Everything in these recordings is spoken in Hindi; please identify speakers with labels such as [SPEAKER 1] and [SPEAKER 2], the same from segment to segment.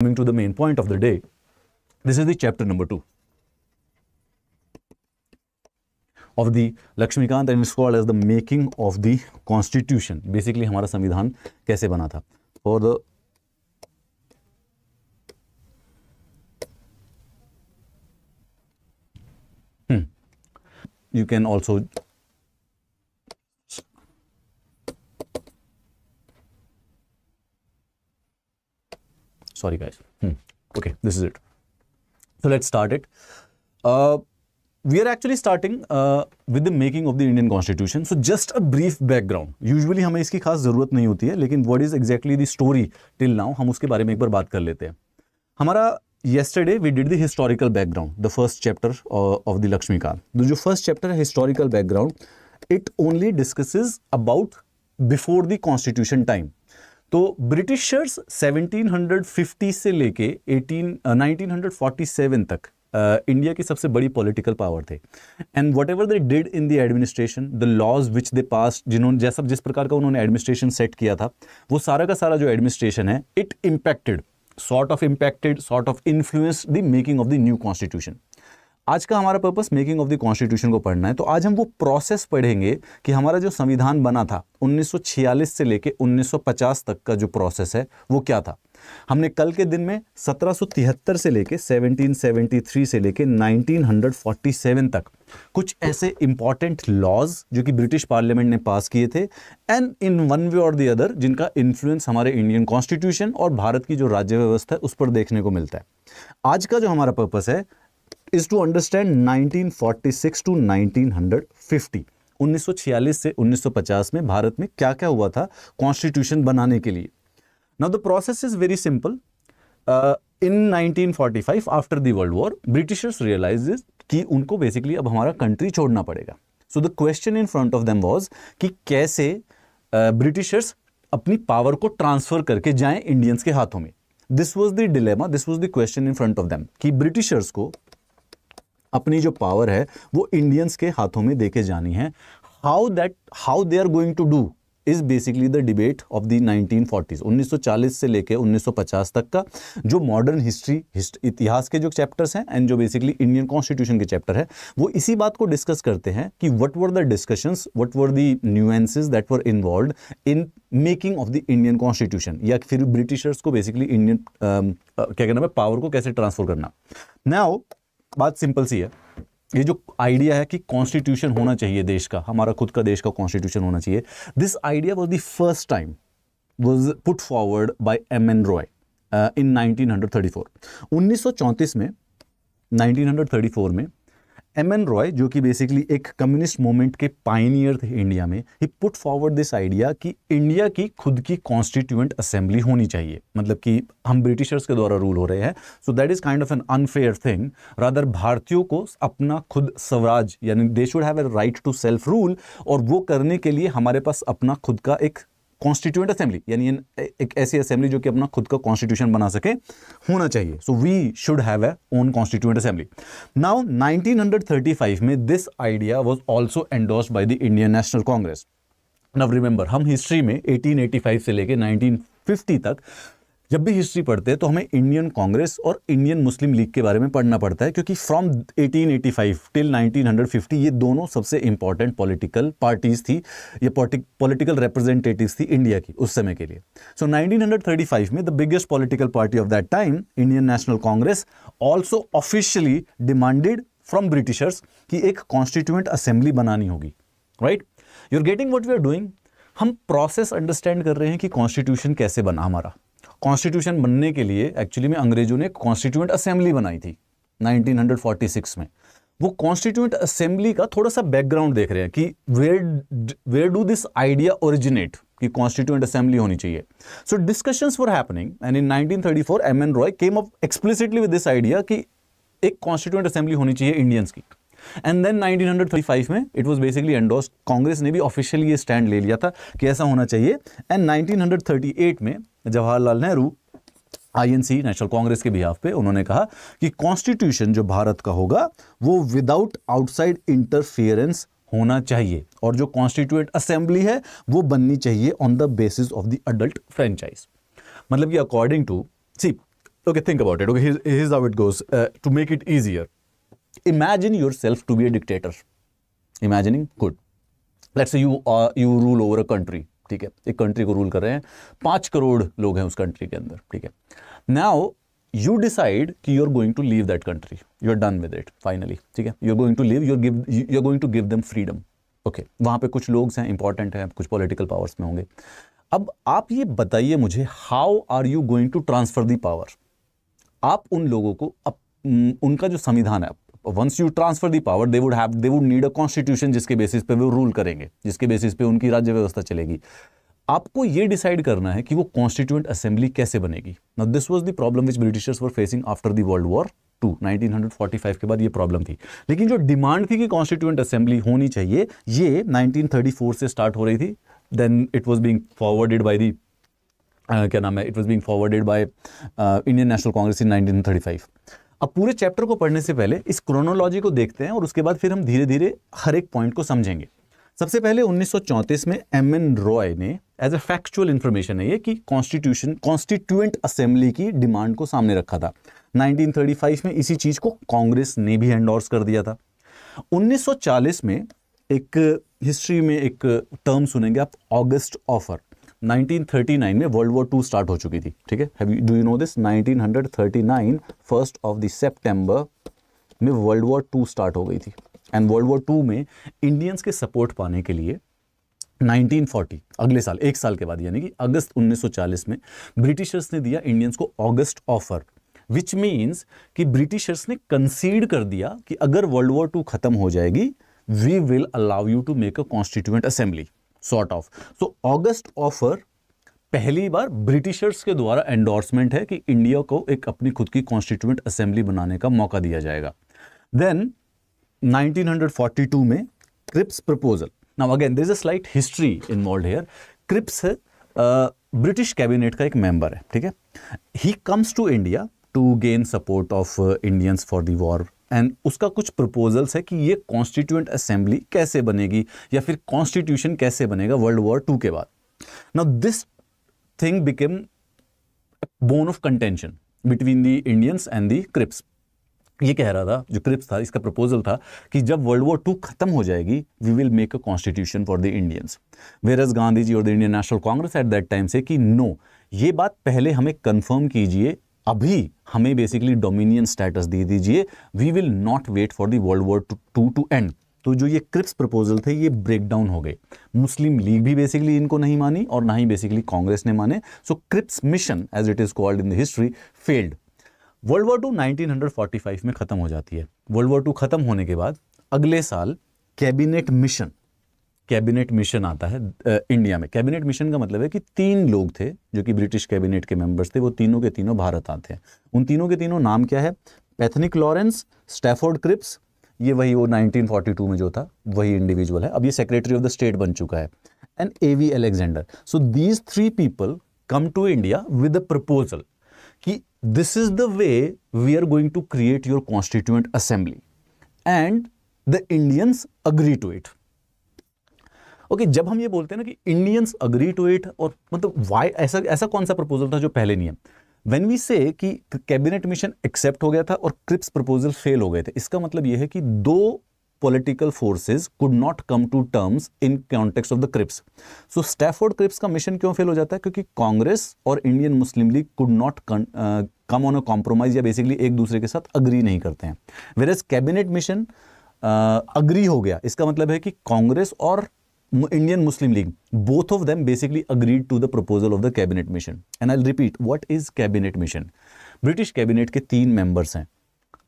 [SPEAKER 1] coming to the main point of the day this is the chapter number 2 of the Lakshmikant and it's called as the making of the constitution basically hamara samvidhan kaise bana tha for the hmm. you can also Sorry, guys. Hmm. Okay, this is it. So let's start it. Uh, we are actually starting uh, with the making of the Indian Constitution. So just a brief background. Usually हमें इसकी खास ज़रूरत नहीं होती है लेकिन what is exactly the story till now हम उसके बारे में एक बार बात कर लेते हैं हमारा yesterday we did the historical background the first chapter of the Laxmikanth जो फर्स्ट चैप्टर है historical background it only discusses about before the constitution time तो ब्रिटिशर्स 1750 से लेके 18 1947 तक इंडिया uh, की सबसे बड़ी पॉलिटिकल पावर थे and whatever they did in the administration the laws which they pass जिन्होंने जैसा जिस प्रकार का उन्होंने एडमिनिस्ट्रेशन सेट किया था वो सारा का सारा जो एडमिनिस्ट्रेशन है it impacted sort of impacted sort of influence the making of the new constitution आज का हमारा purpose making of the constitution को पढ़ना है तो आज हम वो प्रोसेस पढ़ेंगे कि हमारा जो संविधान बना था 1946 से लेके 1950 तक का जो प्रोसेस है वो क्या था हमने कल के दिन में 1773 से लेके 1773 से लेके 1947 तक कुछ ऐसे इंपॉर्टेंट लॉज जो कि ब्रिटिश पार्लियामेंट ने पास किए थे एंड इन वन वे और दी अदर जिनका इन्फ्लुएंस हमारे इंडियन कॉन्स्टिट्यूशन और भारत की जो राज्य व्यवस्था है उस पर देखने को मिलता है आज का जो हमारा पर्पस है इज टू अंडरस्टैंड 1946 टू 1950 1946 से 1950 में भारत में क्या क्या हुआ था कॉन्स्टिट्यूशन बनाने के लिए now the process is very simple in 1945 after the world war britishers realize कि उनको बेसिकली अब हमारा कंट्री छोड़ना पड़ेगा so the question in front of them was कि कैसे ब्रिटिशर्स uh, अपनी पावर को ट्रांसफर करके जाएं इंडियंस के हाथों में this was the dilemma this was the question in front of them कि ब्रिटिशर्स को अपनी जो पावर है वो इंडियंस के हाथों में देके जानी है how that how they are going to do is basically the debate of the 1940s 1940 से लेके 1950 तक का जो मॉडर्न हिस्ट्री इतिहास के जो चैप्टर्स हैं एंड जो बेसिकली इंडियन कॉन्स्टिट्यूशन के चैप्टर है वो इसी बात को डिस्कस करते हैं कि what were the discussions what were the nuances that were involved in making of the Indian constitution या फिर ब्रिटिशर्स को बेसिकली इंडियन um, क्या कहना है पावर को कैसे ट्रांसफर करना नाउ बात सिंपल सी है ये जो आइडिया है कि कॉन्स्टिट्यूशन होना चाहिए देश का हमारा खुद का देश का कॉन्स्टिट्यूशन होना चाहिए this idea was the first time was put forward by M N Roy in सौ चौंतीस में 1934 में एम एन रॉय जो कि बेसिकली एक कम्युनिस्ट मूवमेंट के पाइनियर थे इंडिया में ही पुट फॉरवर्ड दिस आइडिया कि इंडिया की खुद की कॉन्स्टिट्यूएंट असेंबली होनी चाहिए मतलब कि हम ब्रिटिशर्स के द्वारा रूल हो रहे हैं so that is kind of an unfair thing rather भारतीयों को अपना खुद स्वराज यानी they should have a right to self rule और वो करने के लिए हमारे पास अपना खुद का एक कॉन्स्टिट्यूएंट असेंबली यानी एक ऐसी असेंबली जो कि अपना खुद का कॉन्स्टिट्यूशन बना सके होना चाहिए so we should have a own constituent assembly now 1935 में this idea was also endorsed by the Indian national Congress now remember हम हिस्ट्री में 1885 से लेके 1950 तक जब भी हिस्ट्री पढ़ते हैं तो हमें इंडियन कांग्रेस और इंडियन मुस्लिम लीग के बारे में पढ़ना पड़ता है क्योंकि फ्रॉम 1885 टिल 1950 ये दोनों सबसे इंपॉर्टेंट पॉलिटिकल पार्टीज थी ये पॉलिटिकल रिप्रेजेंटेटिव्स थी इंडिया की उस समय के लिए सो so, 1935 में the biggest political party of that time Indian national Congress also officially demanded from britishers कि एक कॉन्स्टिट्यूएंट असेंबली बनानी होगी right you are getting what we are doing हम प्रोसेस अंडरस्टैंड कर रहे हैं कि कॉन्स्टिट्यूशन कैसे बना हमारा कॉन्स्टिट्यूशन बनने के लिए एक्चुअली में अंग्रेजों ने कॉन्स्टिट्यूंट असेंबली बनाई थी 1946 में वो कॉन्स्टिट्यूंट असेंबली का थोड़ा सा बैकग्राउंड देख रहे हैं कि where where do this idea originate कि कॉन्स्टिट्यूंट असेंबली होनी चाहिए so discussions for happening and in 1934 M N Roy came up explicitly with this idea कि एक कॉन्स्टिट्यूंट असेंबली होनी चाहिए इंडियंस की एंड देन 1935 में it was basically endorse Congress ने भी ऑफिशियली ये स्टैंड ले लिया था कि ऐसा होना चाहिए एंड 1938 में Jawaharlal Nehru INC National Congress के बिहाफ पे उन्होंने कहा कि कॉन्स्टिट्यूशन जो भारत का होगा वो विदाउट आउटसाइड इंटरफियरेंस होना चाहिए और जो कॉन्स्टिट्यूएंट असेंबली है वो बननी चाहिए on the basis of the adult franchise मतलब कि according to see okay think about it okay his how it goes to make it easier imagine yourself to be a dictator imagining good let's say you uh, you rule over a country ठीक है एक कंट्री को रूल कर रहे हैं पांच करोड़ लोग हैं उस कंट्री के अंदर ठीक है नाउ यू डिसाइड कि you are going to leave that country you are done with it finally ठीक है you are going to leave you give you are going to give them freedom okay वहां पे कुछ लोग हैं इंपॉर्टेंट हैं कुछ पॉलिटिकल पावर्स में होंगे अब आप ये बताइए मुझे how are you going to transfer the power आप उन लोगों को अप, उनका जो संविधान है once you transfer the power they would have they would need a constitution जिसके बेसिस पे वो रूल करेंगे जिसके बेसिस पे उनकी राज्य व्यवस्था चलेगी आपको ये डिसाइड करना है कि वो कॉन्स्टिट्यूएंट असेंबली कैसे बनेगी now this was the problem which britishers were facing after the world war two nineteen के बाद ये प्रॉब्लम थी लेकिन जो डिमांड थी कि कॉन्स्टिट्यूएंट असेंबली होनी चाहिए ये नाइनटीन से स्टार्ट हो रही थी then it was being forwarded by the क्या नाम है it was being forwarded by Indian national Congress in 1935 अब पूरे चैप्टर को पढ़ने से पहले इस क्रोनोलॉजी को देखते हैं और उसके बाद फिर हम धीरे धीरे हर एक पॉइंट को समझेंगे सबसे पहले 1934 में एम एन रॉय ने एज ए फैक्चुअल इन्फॉर्मेशन है ये कि कॉन्स्टिट्यूशन कॉन्स्टिट्यूएंट असेंबली की डिमांड को सामने रखा था 1935 में इसी चीज़ को कांग्रेस ने भी एंडोर्स कर दिया था 1940 में एक हिस्ट्री में एक टर्म सुनेंगे आप ऑगस्ट ऑफर 1939 में वर्ल्ड वॉर टू स्टार्ट हो चुकी थी ठीक है do you know this 1939 first of the September में वर्ल्ड वॉर टू स्टार्ट हो गई थी एंड वर्ल्ड वॉर टू में इंडियंस के सपोर्ट पाने के लिए 1940 अगले साल एक साल के बाद यानी कि अगस्त 1940 में ब्रिटिशर्स ने दिया इंडियंस को ऑगस्ट ऑफर विच मीन्स कि ब्रिटिशर्स ने कंसीड कर दिया कि अगर वर्ल्ड वॉर टू खत्म हो जाएगी we will allow you to make a constituent assembly sort of so August offer पहली बार ब्रिटिशर्स के द्वारा एंडोर्समेंट है कि इंडिया को एक अपनी खुद की कॉन्स्टिट्यूंट असेंबली बनाने का मौका दिया जाएगा देन 1942 में Cripps proposal now again this is slight history involve here Cripps British cabinet का एक मेंबर है ठीक है he comes to India to gain support of Indians for the war and उसका कुछ प्रपोजल्स है कि ये कॉन्स्टिट्यूंट असेंबली कैसे बनेगी या फिर कॉन्स्टिट्यूशन कैसे बनेगा वर्ल्ड वॉर टू के बाद now this thing became bone of contention between the Indians and the Cripps ये कह रहा था जो क्रिप्स था इसका प्रपोजल था कि जब वर्ल्ड वॉर टू खत्म हो जाएगी we will make a constitution for the Indians where Gandhi ji और the Indian national Congress at that time से कि नो ये बात पहले हमें कंफर्म कीजिए अभी हमें बेसिकली डोमिनियन स्टेटस दे दीजिए we will not wait for the world war two to end तो जो ये क्रिप्स प्रपोजल थे ये ब्रेक डाउन हो गए मुस्लिम लीग भी बेसिकली इनको नहीं मानी और ना ही बेसिकली कांग्रेस ने माने so Cripps mission as it is called in the history failed world war two 1945 में ख़त्म हो जाती है वर्ल्ड वॉर टू ख़त्म होने के बाद अगले साल कैबिनेट मिशन कैबिनेट मिशन आता है इंडिया में कैबिनेट मिशन का मतलब है कि तीन लोग थे जो कि ब्रिटिश कैबिनेट के मेंबर्स थे वो तीनों के तीनों भारत आते हैं उन तीनों के तीनों नाम क्या है पैथनिक लॉरेंस स्टैफोर्ड क्रिप्स ये वही वो 1942 में जो था वही इंडिविजुअल है अब ये सेक्रेटरी ऑफ द स्टेट बन चुका है and A V Alexander so these three people come to India with a proposal कि this is the way we are going to create your constituent assembly and the Indians agree to it okay जब हम ये बोलते हैं ना कि इंडियंस अग्री टू इट और मतलब वाई ऐसा ऐसा कौन सा प्रपोजल था जो पहले नहीं है वेन वी से कि कैबिनेट मिशन एक्सेप्ट हो गया था और क्रिप्स प्रपोजल फेल हो गए थे इसका मतलब यह है कि दो political forces could not come to terms in context of the Cripps so Stafford Cripps का मिशन क्यों फेल हो जाता है क्योंकि कांग्रेस और इंडियन मुस्लिम League could not come on a compromise या बेसिकली एक दूसरे के साथ अग्री नहीं करते हैं where as cabinet mission agree हो गया इसका मतलब है कि कांग्रेस और इंडियन मुस्लिम League both of them basically agreed to the proposal of the cabinet mission and I repeat what is cabinet mission British cabinet के तीन मेंबर्स हैं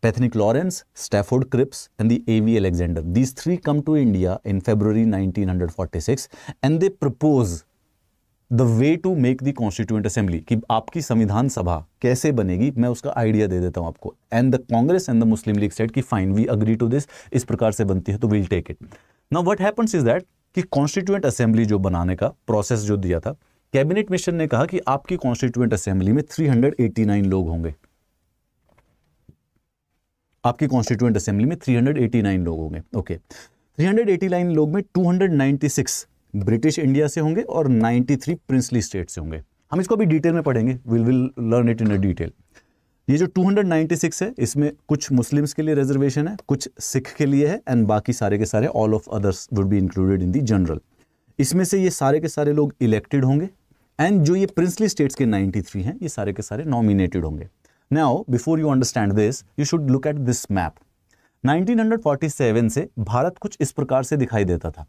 [SPEAKER 1] Pethick Lawrence Stafford Cripps and the A Alexander these three come to India in February nineteen hundred forty six and they propose the way to make the constituent assembly कि आपकी संविधान सभा कैसे बनेगी मैं उसका आइडिया दे देता हूँ आपको and the Congress and the Muslim League said कि fine we agree to this इस प्रकार से बनती है तो will take it now what happens is that कि कॉन्स्टिट्यूएंट असेंबली जो बनाने का प्रोसेस जो दिया था कैबिनेट मिशन ने कहा कि आपकी कॉन्स्टिट्यूएंट असेंबली में 389 लोग होंगे आपकी कॉन्स्टिट्यूएंट असेंबली में 389 लोग होंगे ओके 389 लोग में 296 ब्रिटिश इंडिया से होंगे और 93 प्रिंसली स्टेट से होंगे हम इसको अभी डिटेल में पढ़ेंगे will will learn it in detail ये जो 296 है इसमें कुछ मुस्लिम्स के लिए रिजर्वेशन है कुछ सिख के लिए है एंड बाकी सारे के सारे all of others would be included in the general इसमें से ये सारे के सारे लोग इलेक्टेड होंगे एंड जो ये प्रिंसली स्टेट्स के 93 हैं ये सारे के सारे नॉमिनेटेड होंगे now before you understand this you should look at this map 1947 से भारत कुछ इस प्रकार से दिखाई देता था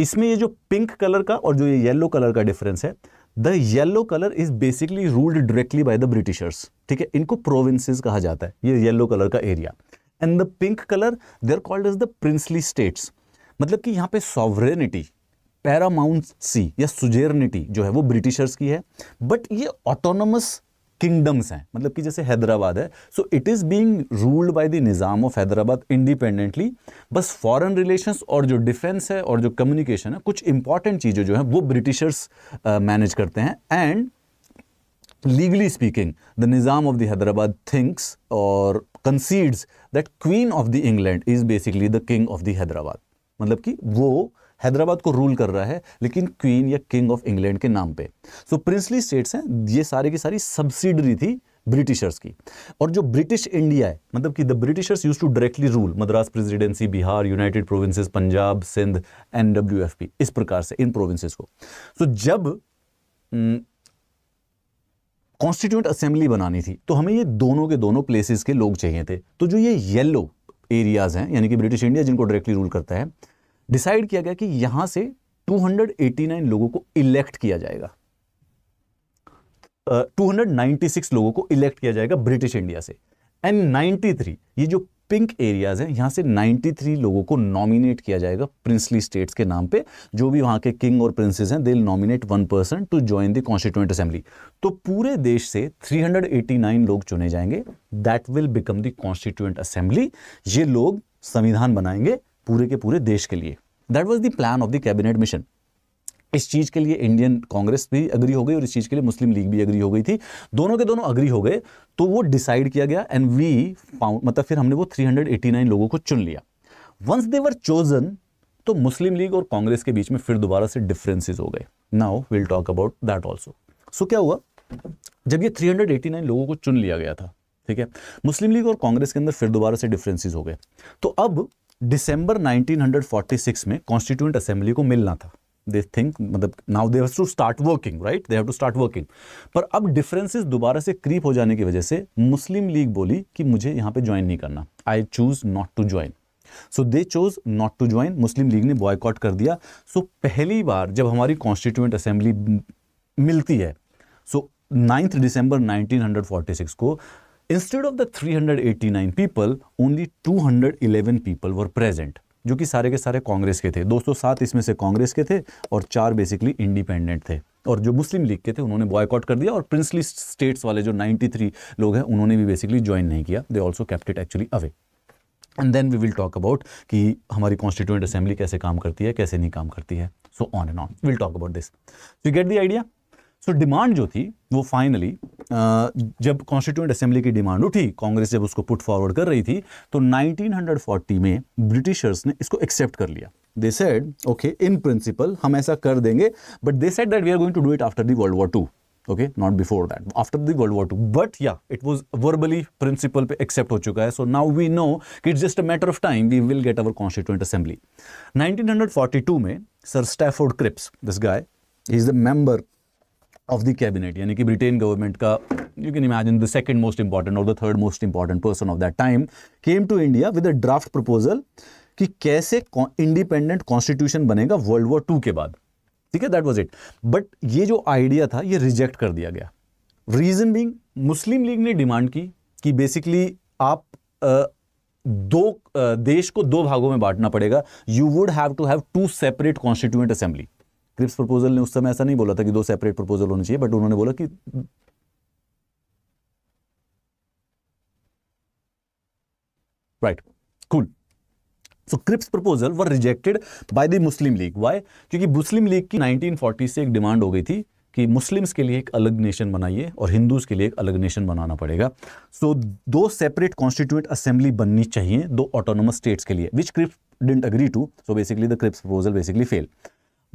[SPEAKER 1] इसमें ये जो पिंक कलर का और जो ये येलो कलर का डिफरेंस है the yellow colour is basically ruled directly by the Britishers ठीक है इनको प्रोविंसेस कहा जाता है ये येलो कलर का area and the pink colour are called is the princely states मतलब कि यहाँ पे सॉवरेनिटी पैरामाउंट सी या सुजेरनिटी जो है वो ब्रिटिशर्स की है बट ये ऑटोनमस किंगडम्स हैं मतलब कि जैसे हैदराबाद है so it is being ruled by the Nizam of Hyderabad independently बस फॉरेन रिलेशंस और जो डिफेंस है और जो कम्युनिकेशन है कुछ इंपॉर्टेंट चीज़ें जो हैं वो ब्रिटिशर्स मैनेज करते हैं and legally speaking the Nizam of the Hyderabad thinks और concedes that queen of the England is basically the king of the Hyderabad मतलब कि वो हैदराबाद को रूल कर रहा है लेकिन क्वीन या किंग ऑफ इंग्लैंड के नाम पे सो प्रिंसली स्टेट्स हैं ये सारे की सारी सब्सिडरी थी ब्रिटिशर्स की और जो ब्रिटिश इंडिया है मतलब कि the Britishers use to directly rule Madras presidency Bihar United Provinces Punjab Sindh N W F P इस प्रकार से इन प्रोविंसेस को सो so, जब कॉन्स्टिट्यूंट असेंबली बनानी थी तो हमें ये दोनों के दोनों प्लेसेस के लोग चाहिए थे तो जो ये येलो एरियाज हैं यानी कि ब्रिटिश इंडिया जिनको डायरेक्टली रूल करता है डिसाइड किया गया कि यहां से 289 लोगों को इलेक्ट किया जाएगा uh, 296 लोगों को इलेक्ट किया जाएगा ब्रिटिश इंडिया से एंड 93 ये जो पिंक एरियाज हैं यहां से 93 लोगों को नॉमिनेट किया जाएगा प्रिंसली स्टेट्स के नाम पे जो भी वहां के किंग और प्रिंसेस हैं they nominate one person to join the constituent assembly तो पूरे देश से 389 लोग चुने जाएंगे that will become the assembly ये लोग संविधान बनाएंगे पूरे के पूरे देश के लिए that was the plan of the cabinet mission इस चीज़ के लिए इंडियन कांग्रेस भी अग्री हो गई और इस चीज़ के लिए मुस्लिम लीग भी अग्री हो गई थी दोनों के दोनों अग्री हो गए तो वो डिसाइड किया गया एंड वी फाउंड मतलब फिर हमने वो 389 लोगों को चुन लिया वंस दे वर चोजन तो मुस्लिम लीग और कांग्रेस के बीच में फिर दोबारा से डिफरेंसेस हो गए now will talk about that also so क्या हुआ जब ये थ्री लोगों को चुन लिया गया था ठीक है मुस्लिम लीग और कांग्रेस के अंदर फिर दोबारा से डिफरेंसेस हो गए तो अब दिसंबर 1946 में कॉन्स्टिट्यूंट असेंबली को मिलना था दे थिंक मतलब now they to start working right they have to start working पर अब डिफरेंसेस दोबारा से क्रीप हो जाने की वजह से मुस्लिम लीग बोली कि मुझे यहाँ पे ज्वाइन नहीं करना I choose not to join so they chose not to join Muslim League ने बॉयकॉट कर दिया सो so, पहली बार जब हमारी कॉन्स्टिट्यूंट असेंबली मिलती है सो नाइन्थ डिसंबर 1946 को instead of the 389 two hundred 211 people were present जो कि सारे के सारे कांग्रेस के थे दोस्तों सात इसमें से कांग्रेस के थे और चार बेसिकली इंडिपेंडेंट थे और जो मुस्लिम लीग के थे उन्होंने बॉयकॉट कर दिया और प्रिंसली स्टेट्स वाले जो 93 लोग हैं उन्होंने भी बेसिकली ज्वाइन नहीं किया they also kept it actually away and then we will talk about कि हमारी कॉन्स्टिट्यूंट असेंबली कैसे काम करती है कैसे नहीं काम करती है so on and on will talk about this you get the idea so demand जो थी वो फाइनली जब कॉन्स्टिट्यूंट असेंबली की डिमांड उठी कांग्रेस जब उसको पुट फॉरवर्ड कर रही थी तो 1940 में ब्रिटिशर्स ने इसको एक्सेप्ट कर लिया they said okay in principle हम ऐसा कर देंगे but they said that we are going to do it after the world war two okay not before that after the world war two but या इट वॉज वर्बली प्रिंसिपल पे एक्सेप्ट हो चुका है सो नाउ वी नो कि it's just a matter of time we will get our constituent assembly 1942 में sir Stafford Cripps this guy is the member of the cabinet यानी कि ब्रिटेन गवर्नमेंट का you can imagine the second most important और the third most important person of that time came to India with a draft proposal कि कैसे इंडिपेंडेंट कॉन्स्टिट्यूशन बनेगा वर्ल्ड वॉर टू के बाद ठीक है दैट वॉज इट बट ये जो आइडिया था ये रिजेक्ट कर दिया गया रीजन बिंग मुस्लिम लीग ने डिमांड की कि बेसिकली आप दो देश को दो भागों में बांटना पड़ेगा you would have to have two separate constituent assembly Cripps proposal ने उस समय ऐसा नहीं बोला था कि दो सेपरेट प्रपोजल होने चाहिए बट उन्होंने बोला कि right cool so Cripps proposal were rejected by the Muslim League why क्योंकि मुस्लिम लीग की 1940 से एक डिमांड हो गई थी कि मुस्लिम्स के लिए एक अलग नेशन बनाइए और हिंदूज के लिए एक अलग नेशन बनाना पड़ेगा सो so, दो सेपरेट कॉन्स्टिट्यूएंट असेंबली बननी चाहिए दो ऑटोनोमस स्टेट्स के लिए which Cripps didn't agree to so basically the Cripps proposal basically fail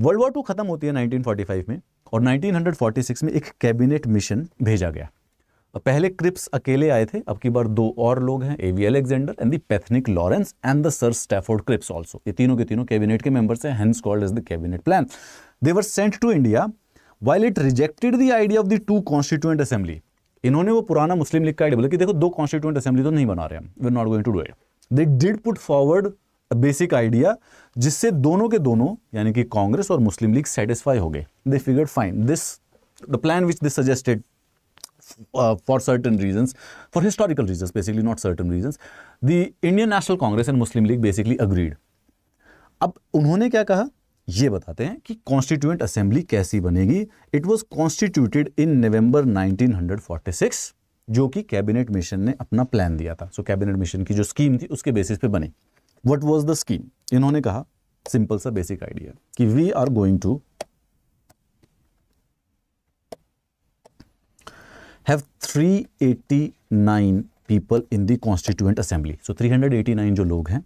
[SPEAKER 1] world war two खत्म होती है 1945 में और 1946 में एक कैबिनेट मिशन भेजा गया पहले क्रिप्स अकेले आए थे अब की बार दो और लोग हैं A V Alexander and the Pethick Lawrence and the sir Stafford Cripps also ये तीनों के तीनों कैबिनेट के मेंबर्स हैं hence called is the cabinet plan were sent to India while it rejected the idea of the two constituent assembly इन्होंने वो पुराना मुस्लिम लीग का आइडिया बोला कि देखो दो कॉन्स्टिट्यूएंट असेंबली तो नहीं बना रहे हम we are not going to do it they did put forward basic idea जिससे दोनों के दोनों यानी कि कांग्रेस और मुस्लिम लीग सेटिस्फाई हो गए they figure fine this the plan which this suggested for certain reason for historical reason basically not certain reason the Indian national Congress and Muslim League basically agreed अब उन्होंने क्या कहा ये बताते हैं कि कॉन्स्टिट्यूएंट असेंबली कैसी बनेगी it was constituted in November 1946 जो कि कैबिनेट मिशन ने अपना प्लान दिया था सो कैबिनेट मिशन की जो स्कीम थी उसके बेसिस पे बनी वट वॉज द स्कीम इन्होंने कहा सिंपल सा बेसिक आइडिया कि we are going to have 389 people in the constituent assembly so 389 जो लोग हैं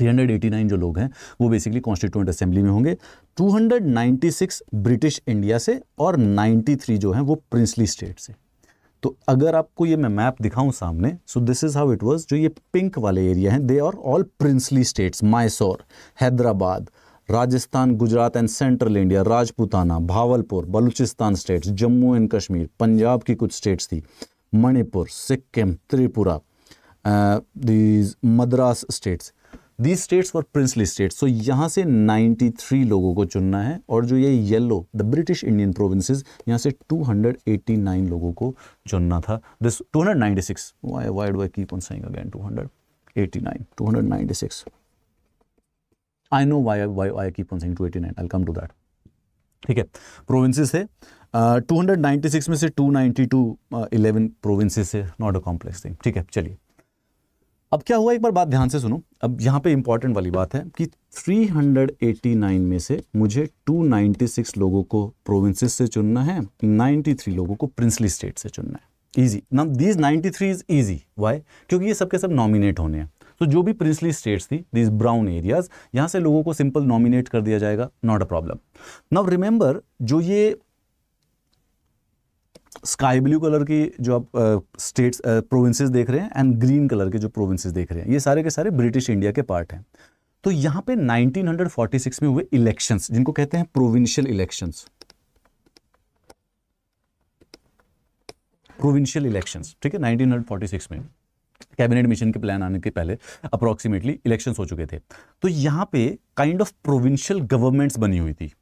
[SPEAKER 1] थ्री हंड्रेड एटी नाइन जो लोग हैं वो बेसिकली कॉन्स्टिट्यूएंट असेंबली में होंगे two hundred ninety six British India से और नाइन्टी थ्री जो हैं वो प्रिंसली स्टेट से तो अगर आपको ये मैं मैप दिखाऊं सामने so this is how it was जो ये पिंक वाले एरिया हैं they are all princely states Mysore Hyderabad Rajasthan Gujarat and central India Rajputana Bahawalpur Balochistan states Jammu and Kashmir Punjab की कुछ स्टेट्स थी Manipur Sikkim Tripura these Madras states these states were princely state so यहाँ से 93 लोगों को चुनना है और जो ये yellow the British Indian provinces यहाँ से 289 लोगों को चुनना था this 296 why why do I keep on saying again 289 296 I know why why I keep on saying 289 I will come to that ठीक है प्रोविंसेस थे uh, में से 292 टू इलेवन प्रोविंसेस है नॉट अ कॉम्प्लेक्स थिंग ठीक है चलिए अब क्या हुआ एक बार बात ध्यान से सुनो अब यहाँ पे इंपॉर्टेंट वाली बात है कि 389 में से मुझे 296 लोगों को प्रोविंसेस से चुनना है 93 लोगों को प्रिंसली स्टेट से चुनना है ईजी ना these 93 three is easy why क्योंकि ये सबके सब नॉमिनेट होने हैं तो जो भी प्रिंसली स्टेट्स थी दीज ब्राउन एरियाज यहाँ से लोगों को सिंपल नॉमिनेट कर दिया जाएगा not a problem now remember जो ये स्काई ब्लू कलर की जो आप स्टेट्स प्रोविंसेस देख रहे हैं एंड ग्रीन कलर के जो प्रोविंसेस देख रहे हैं ये सारे के सारे ब्रिटिश इंडिया के पार्ट हैं तो यहाँ पे 1946 में हुए इलेक्शंस जिनको कहते हैं प्रोविंशियल इलेक्शंस प्रोविंशियल इलेक्शंस ठीक है 1946 में कैबिनेट मिशन के प्लान आने के पहले अप्रोक्सीमेटली इलेक्शंस हो चुके थे तो यहाँ पे काइंड ऑफ प्रोविंशियल गवर्नमेंट्स बनी हुई थी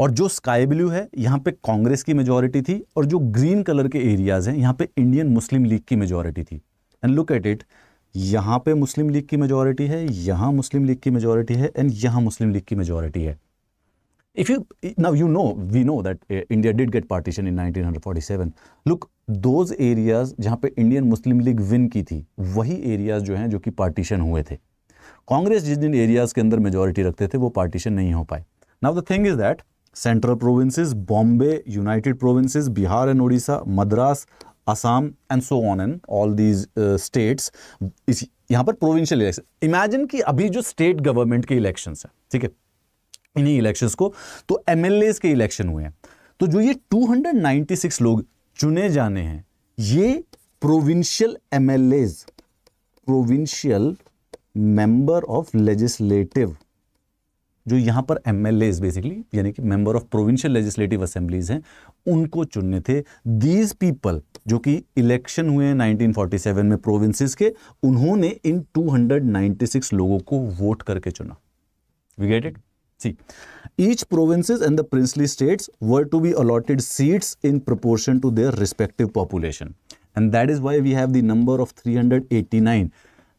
[SPEAKER 1] और जो स्काई ब्लू है यहाँ पे कांग्रेस की मेजोरिटी थी और जो ग्रीन कलर के एरियाज़ हैं यहाँ पे इंडियन मुस्लिम लीग की मेजोरिटी थी एंड लुक एट इट यहाँ पे मुस्लिम लीग की मेजोरिटी है यहाँ मुस्लिम लीग की मेजोरिटी है एंड यहाँ मुस्लिम लीग की मेजोरिटी है if you now you know we know that India did get partition in nineteen look those areas जहाँ पे इंडियन मुस्लिम लीग विन की थी वही एरियाज जो हैं जो कि पार्टीशन हुए थे कांग्रेस जिस जिन एरियाज के अंदर मेजोरिटी रखते थे वो पार्टीशन नहीं हो पाए now the thing is that Central Provinces Bombay United Provinces Bihar and Orissa Madras Assam and so on and all these states यहां यहाँ पर प्रोविंशियल इलेक्शन इमेजिन कि अभी जो स्टेट गवर्नमेंट के इलेक्शंस हैं ठीक है इन्हीं इलेक्शंस को तो एम के इलेक्शन हुए हैं तो जो ये 296 लोग चुने जाने हैं ये provincial MLA provincial member of legislative जो यहाँ पर एम एल एज बेसिकली यानी कि member of provincial legislative assemblies हैं उनको चुनने थे दीज पीपल जो कि इलेक्शन हुए हैं 1947 में प्रोविंसेस के उन्होंने इन 296 लोगों को वोट करके चुना we get it see each provinces and the princely states were to be allotted seats in proportion to their respective population and that is why we have the number of 389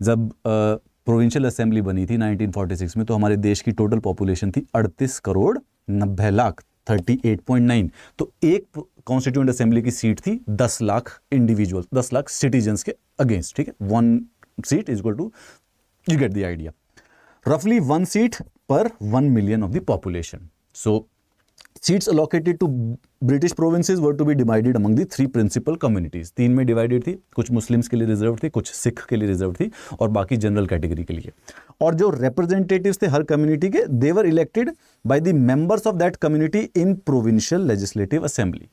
[SPEAKER 1] जब uh, प्रोविंशियल असेंबली बनी थी 1946 में तो हमारे देश की टोटल पॉपुलेशन थी 38 करोड़ नब्बे लाख 38.9 तो एक कॉन्स्टिट्यूंट असेंबली की सीट थी 10 लाख इंडिविजुअल 10 लाख सिटीजन्स के अगेंस्ट ठीक है one seat is to you get the idea रफली one seat per one million of the population so seats allocated to British provinces were to be divided among the three principal communities तीन में डिवाइडेड थी कुछ मुस्लिम्स के लिए रिजर्व थी कुछ सिख के लिए रिजर्व थी और बाकी जनरल कैटेगरी के लिए और जो रिप्रेजेंटेटिव्स थे हर कम्युनिटी के they were elected by the members of that community in provincial legislative assembly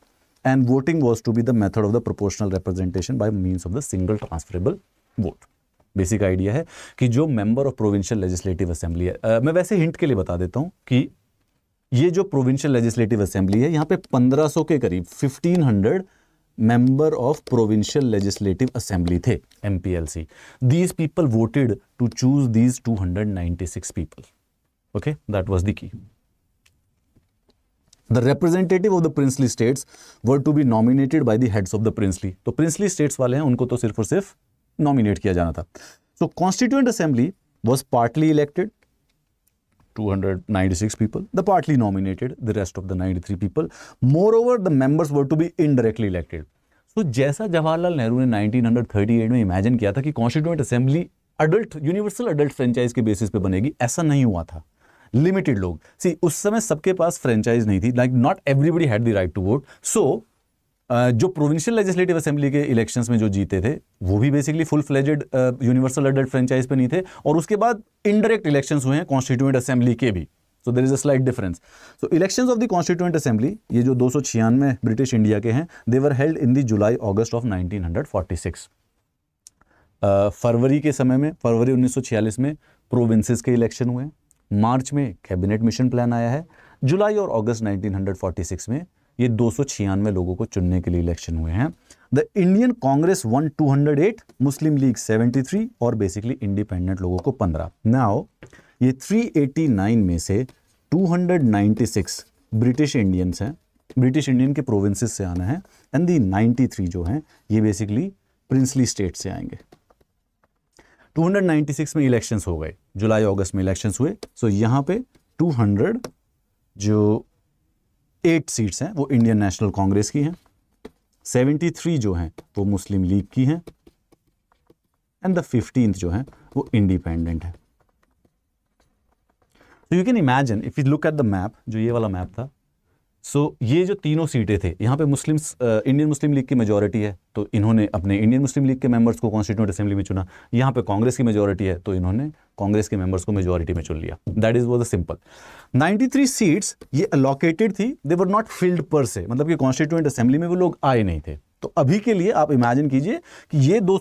[SPEAKER 1] and voting was to be the method of the proportional representation by means of the single transferable vote basic idea है कि जो member of provincial legislative assembly है आ, मैं वैसे हिंट के लिए बता देता हूँ कि ये जो प्रोविंशियल लेजिस्लेटिव असेंबली है यहाँ पे 1500 के करीब 1500 member of provincial legislative assembly थे um these people voted to choose these 296 people okay that was the key the representative of the princely states were to be nominated by heads of the princely तो प्रिंसली स्टेट्स वाले हैं उनको तो सिर्फ और सिर्फ नॉमिनेट किया जाना था so constituent assembly was partly elected 296 people, the partly nominated, the rest of the 93 people. Moreover, the members were to be indirectly elected. So, जैसा जवाहरलाल नेहरू ने 1938 में इमेजिन किया था कि constituent assembly adult universal adult franchise के बेसिस पे बनेगी ऐसा नहीं हुआ था लिमिटेड लोग सी उस समय सबके पास फ्रेंचाइज नहीं थी like not everybody had the right to vote so जो प्रोविंशियल लेजिस्लेटिव असेंबली के इलेक्शंस में जो जीते थे वो भी basically full fledged universal adult franchise पे नहीं थे और उसके बाद इनडायरेक्ट इलेक्शंस हुए हैं कॉन्स्टिट्यूएंट असेंबली के भी so there is a slight difference so elections of the constituent assembly ये जो दो ब्रिटिश इंडिया के हैं they were held in the July August of nineteen फरवरी के समय में फरवरी उन्नीस में प्रोविंसेस के इलेक्शन हुए मार्च में कैबिनेट मिशन प्लान आया है जुलाई और अगस्त 1946 में ये दो लोगों को चुनने के लिए इलेक्शन हुए हैं the Indian Congress one eight Muslim League 73 और बेसिकली इंडिपेंडेंट लोगों को 15 नाउ ये 389 में से 296 ब्रिटिश इंडियंस हैं ब्रिटिश इंडियन के प्रोविंसेस से आना है एंड दी 93 जो हैं ये बेसिकली प्रिंसली स्टेट से आएंगे 296 में इलेक्शंस हो गए जुलाई अगस्त में इलेक्शंस हुए सो so यहाँ पे 200 जो एट सीट्स हैं वो इंडियन नेशनल कांग्रेस की हैं 73 जो हैं वो मुस्लिम लीग की हैं एंड द फिफ्टींथ जो है वो इंडिपेंडेंट है तो you can imagine if you look at the map जो ये वाला मैप था सो so, ये जो तीनों सीटें थे यहाँ पे मुस्लिम इंडियन मुस्लिम लीग की मेजोरिटी है तो इन्होंने अपने इंडियन मुस्लिम लीग के मेंबर्स को कॉन्स्टिट्यूंट असेंबली में चुना यहाँ पे कांग्रेस की मेजोरिटी है तो इन्होंने कांग्रेस के मेंबर्स को मेजोरिटी में चुन लिया that is was a simple 93 seats ये अलोकेटेड थी दे वर नॉट फिल्ड पर से मतलब कि कॉन्स्टिट्यूएंट असेंबली में वो लोग आए नहीं थे तो अभी के लिए आप इमेजिन कीजिए कि ये दो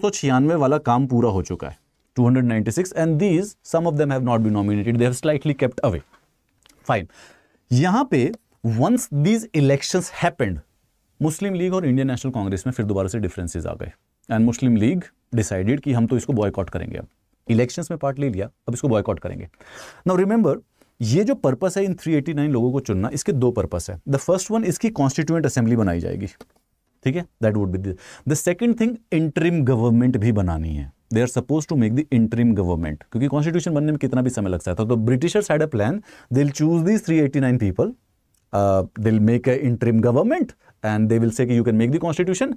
[SPEAKER 1] वाला काम पूरा हो चुका है 296 and these some of them have not been nominated they have slightly kept away fine यहाँ पे once these elections happened Muslim League और इंडियन नेशनल कांग्रेस में फिर दोबारा से डिफरेंसेस आ गए एंड मुस्लिम लीग डिसाइडेड कि हम तो इसको बॉयकॉट करेंगे अब इलेक्शंस में पार्ट ले लिया अब इसको बॉयकॉट करेंगे नाउ रिमेंबर ये जो पर्पस है इन 389 लोगों को चुनना इसके दो पर्पस है द फर्स्ट वन इसकी कॉन्स्टिट्यूएंट असेंबली बनाई जाएगी ठीक है that would be the second thing interim government भी बनानी है they are suppose to make the interim government क्योंकि कॉन्स्टिट्यूशन बनने में कितना भी समय लग सकता है तो Britishers had a plan they'll choose this three people they'll make a interim government and they will say you can make the constitution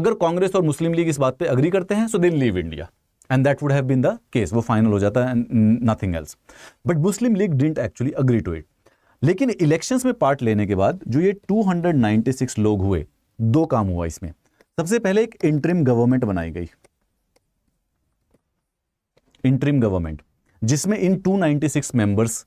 [SPEAKER 1] अगर कांग्रेस और मुस्लिम लीग इस बात पर अग्री करते हैं so they'll leave India and that would have been the case वो फाइनल हो जाता and nothing else but Muslim League didn't actually agree to it लेकिन इलेक्शंस में पार्ट लेने के बाद जो ये 296 लोग हुए दो काम हुआ इसमें सबसे पहले एक इंटरिम गवर्नमेंट बनाई गई इंटरिम गवर्नमेंट जिसमें इन 296 मेंबर्स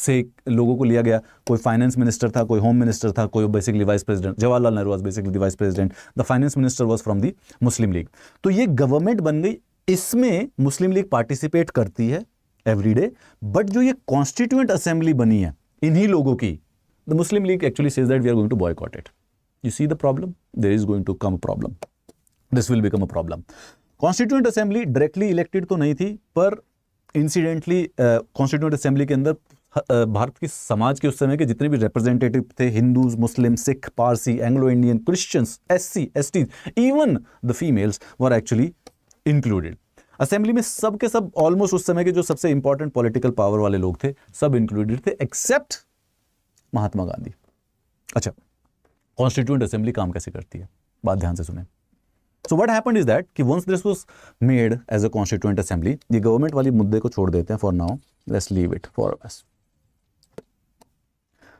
[SPEAKER 1] से लोगों को लिया गया कोई फाइनेंस मिनिस्टर था कोई होम मिनिस्टर था कोई basically vice president Jawaharlal Nehru was basically vice president the finance minister was from the Muslim League तो ये गवर्नमेंट बन गई इसमें मुस्लिम लीग पार्टिसिपेट करती है एवरीडे बट जो ये कॉन्स्टिट्यूएंट असेंबली बनी है इन्हीं लोगों की the Muslim League actually says that we are going to boycott it you see the problem there is going to come a problem this will become a problem constituent assembly directly elected तो नहीं थी पर इंसिडेंटली कॉन्स्टिट्यूंट असेंबली के अंदर uh, भारत के समाज के उस समय के जितने भी रिप्रेजेंटेटिव थे Hindus Muslim Sikh Parsi Anglo Indian Christians S C S T even the females were actually included assembly में सब के सब ऑलमोस्ट उस समय के जो सबसे इंपॉर्टेंट पॉलिटिकल पावर वाले लोग थे सब इंक्लूडेड थे एक्सेप्ट महात्मा गांधी अच्छा कॉन्स्टिट्यूंट असेंबली काम कैसे करती है बात ध्यान से सुने so what happened is that कि once this was made as a constituent assembly ये गवर्नमेंट वाली मुद्दे को छोड़ देते हैं for now let's leave it for us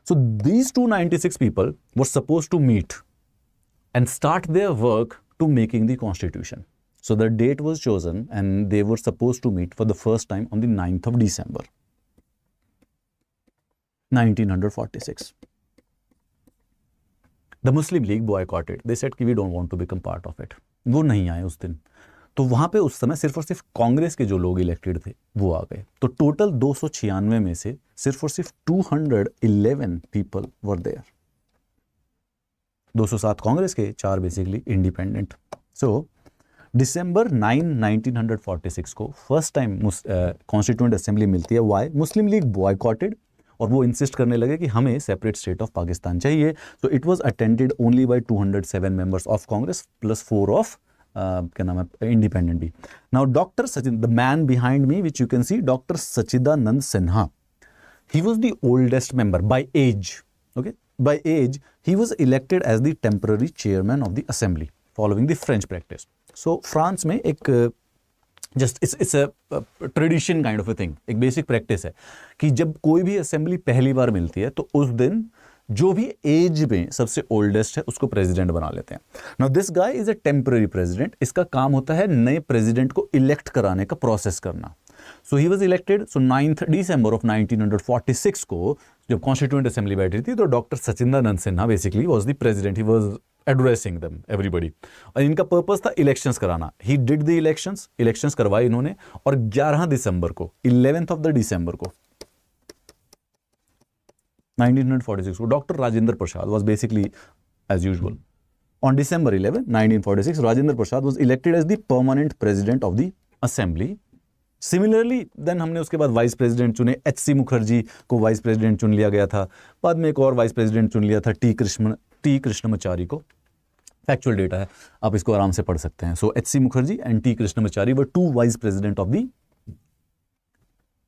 [SPEAKER 1] so these 296 people were suppose to meet and start their work to making the constitution So the date was chosen and they were supposed to meet for the first time on the 9th of December, 1946. The Muslim League boycotted. They said we don't want to become part of it. Of it वो नहीं आए उस दिन तो वहाँ पे उस समय सिर्फ और सिर्फ कांग्रेस के जो लोग इलेक्टेड थे वो आ गए तो टोटल दो में से सिर्फ और सिर्फ 211 पीपल वर देयर 207 कांग्रेस के चार बेसिकली इंडिपेंडेंट सो दिसंबर 9 1946 को फर्स्ट टाइम कॉन्स्टिट्यूंट असेंबली मिलती है वाई मुस्लिम लीग बॉयकॉटेड और वो इंसिस्ट करने लगे कि हमें सेपरेट स्टेट ऑफ पाकिस्तान चाहिए so it was attended only by 207 members of Congress plus four of क्या नाम है इंडिपेंडेंट भी now doctor Sachin the man behind me which you can see doctor Sachchidanand Sinha he was the oldest member by age okay by age he was elected as the temporary chairman of the assembly following the French practice so France में एक just it's it's a tradition kind of a thing एक बेसिक प्रैक्टिस है कि जब कोई भी असेंबली पहली बार मिलती है तो उस दिन जो भी एज में सबसे ओल्डेस्ट है उसको प्रेसिडेंट बना लेते हैं now this guy is a temporary president इसका काम होता है नए प्रेसिडेंट को इलेक्ट कराने का प्रोसेस करना so he was elected so ninth December of 1946 को जब कॉन्स्टिट्यूंट असेंबली बैठी थी तो doctor Sachchidanand Sinha basically was the president he was addressing them everybody और इनका पर्पज था इलेक्शन कराना he did the election election करवाए इन्होंने और 11 दिसंबर को इलेवेंथ ऑफ द डिसंबर को 1946 को doctor Rajendra Prasad was basically as usual On December 11, 1946, Rajendra Prasad was elected as the permanent president of the assembly similarly then हमने उसके बाद वाइस प्रेसिडेंट चुने एच सी मुखर्जी को वाइस प्रेसिडेंट चुन लिया गया था बाद में एक और वाइस प्रेसिडेंट चुन लिया था टी कृष्ण टी कृष्णमाचारी को फैक्चुअल डेटा है आप इसको आराम से पढ़ सकते हैं so H C Mukherjee and T Krishnamachari were two vice president of the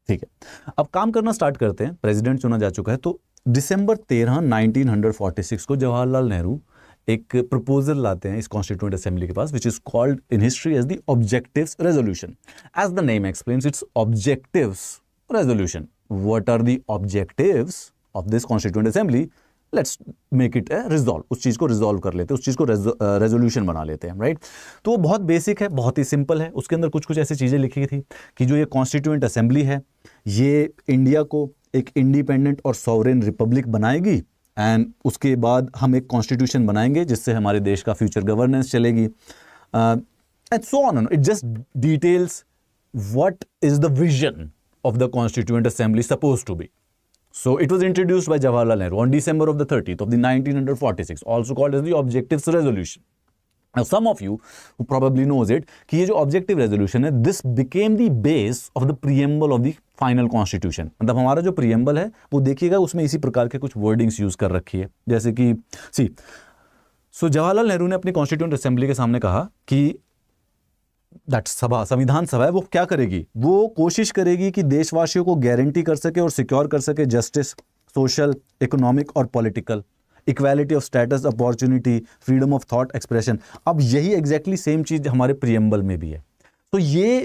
[SPEAKER 1] ठीक है अब काम करना स्टार्ट करते हैं प्रेसिडेंट चुना जा चुका है तो दिसंबर तेरह 1946 को जवाहरलाल नेहरू एक प्रपोजल लाते हैं इस कॉन्स्टिट्यूंट असेंबली के पास which is called in history as the objective resolution as the name explain its objective resolution what are the objective of this constituent assembly let's make it resolve उस चीज़ को रिजॉल्व कर लेते हैं उस चीज़ को रेजोल्यूशन बना लेते हैं राइट तो वो बहुत बेसिक है बहुत ही सिंपल है उसके अंदर कुछ कुछ ऐसी चीज़ें लिखी थी कि जो ये कॉन्स्टिट्यूंट असेंबली है ये इंडिया को एक इंडिपेंडेंट और सॉवरेन रिपब्लिक बनाएगी एंड उसके बाद हम एक कॉन्स्टिट्यूशन बनाएंगे जिससे हमारे देश का फ्यूचर गवर्नेंस चलेगी and so on it just details what is the vision of the constituent assembly suppose to be So it was introduced by Jawaharlal Nehru on December of the 30th of the 1946, also called as the Objectives Resolution. Now some of you who probably knows it कि ये जो ऑब्जेक्टिव रेजोल्यूशन है this became the base of the preamble of the final constitution मतलब हमारा जो प्रियम्बल है वो देखिएगा उसमें इसी प्रकार के कुछ वर्डिंग्स यूज कर रखी है जैसे कि सी सो so, जवाहरलाल नेहरू ने अपनी कॉन्स्टिट्यूंट असेंबली के सामने कहा कि दैट सभा संविधान सभा है वो क्या करेगी वो कोशिश करेगी कि देशवासियों को गारंटी कर सके और सिक्योर कर सके जस्टिस सोशल इकोनॉमिक और political equality of status opportunity freedom of thought expression अब यही एग्जैक्टली सेम चीज़ हमारे प्रियम्बल में भी है तो ये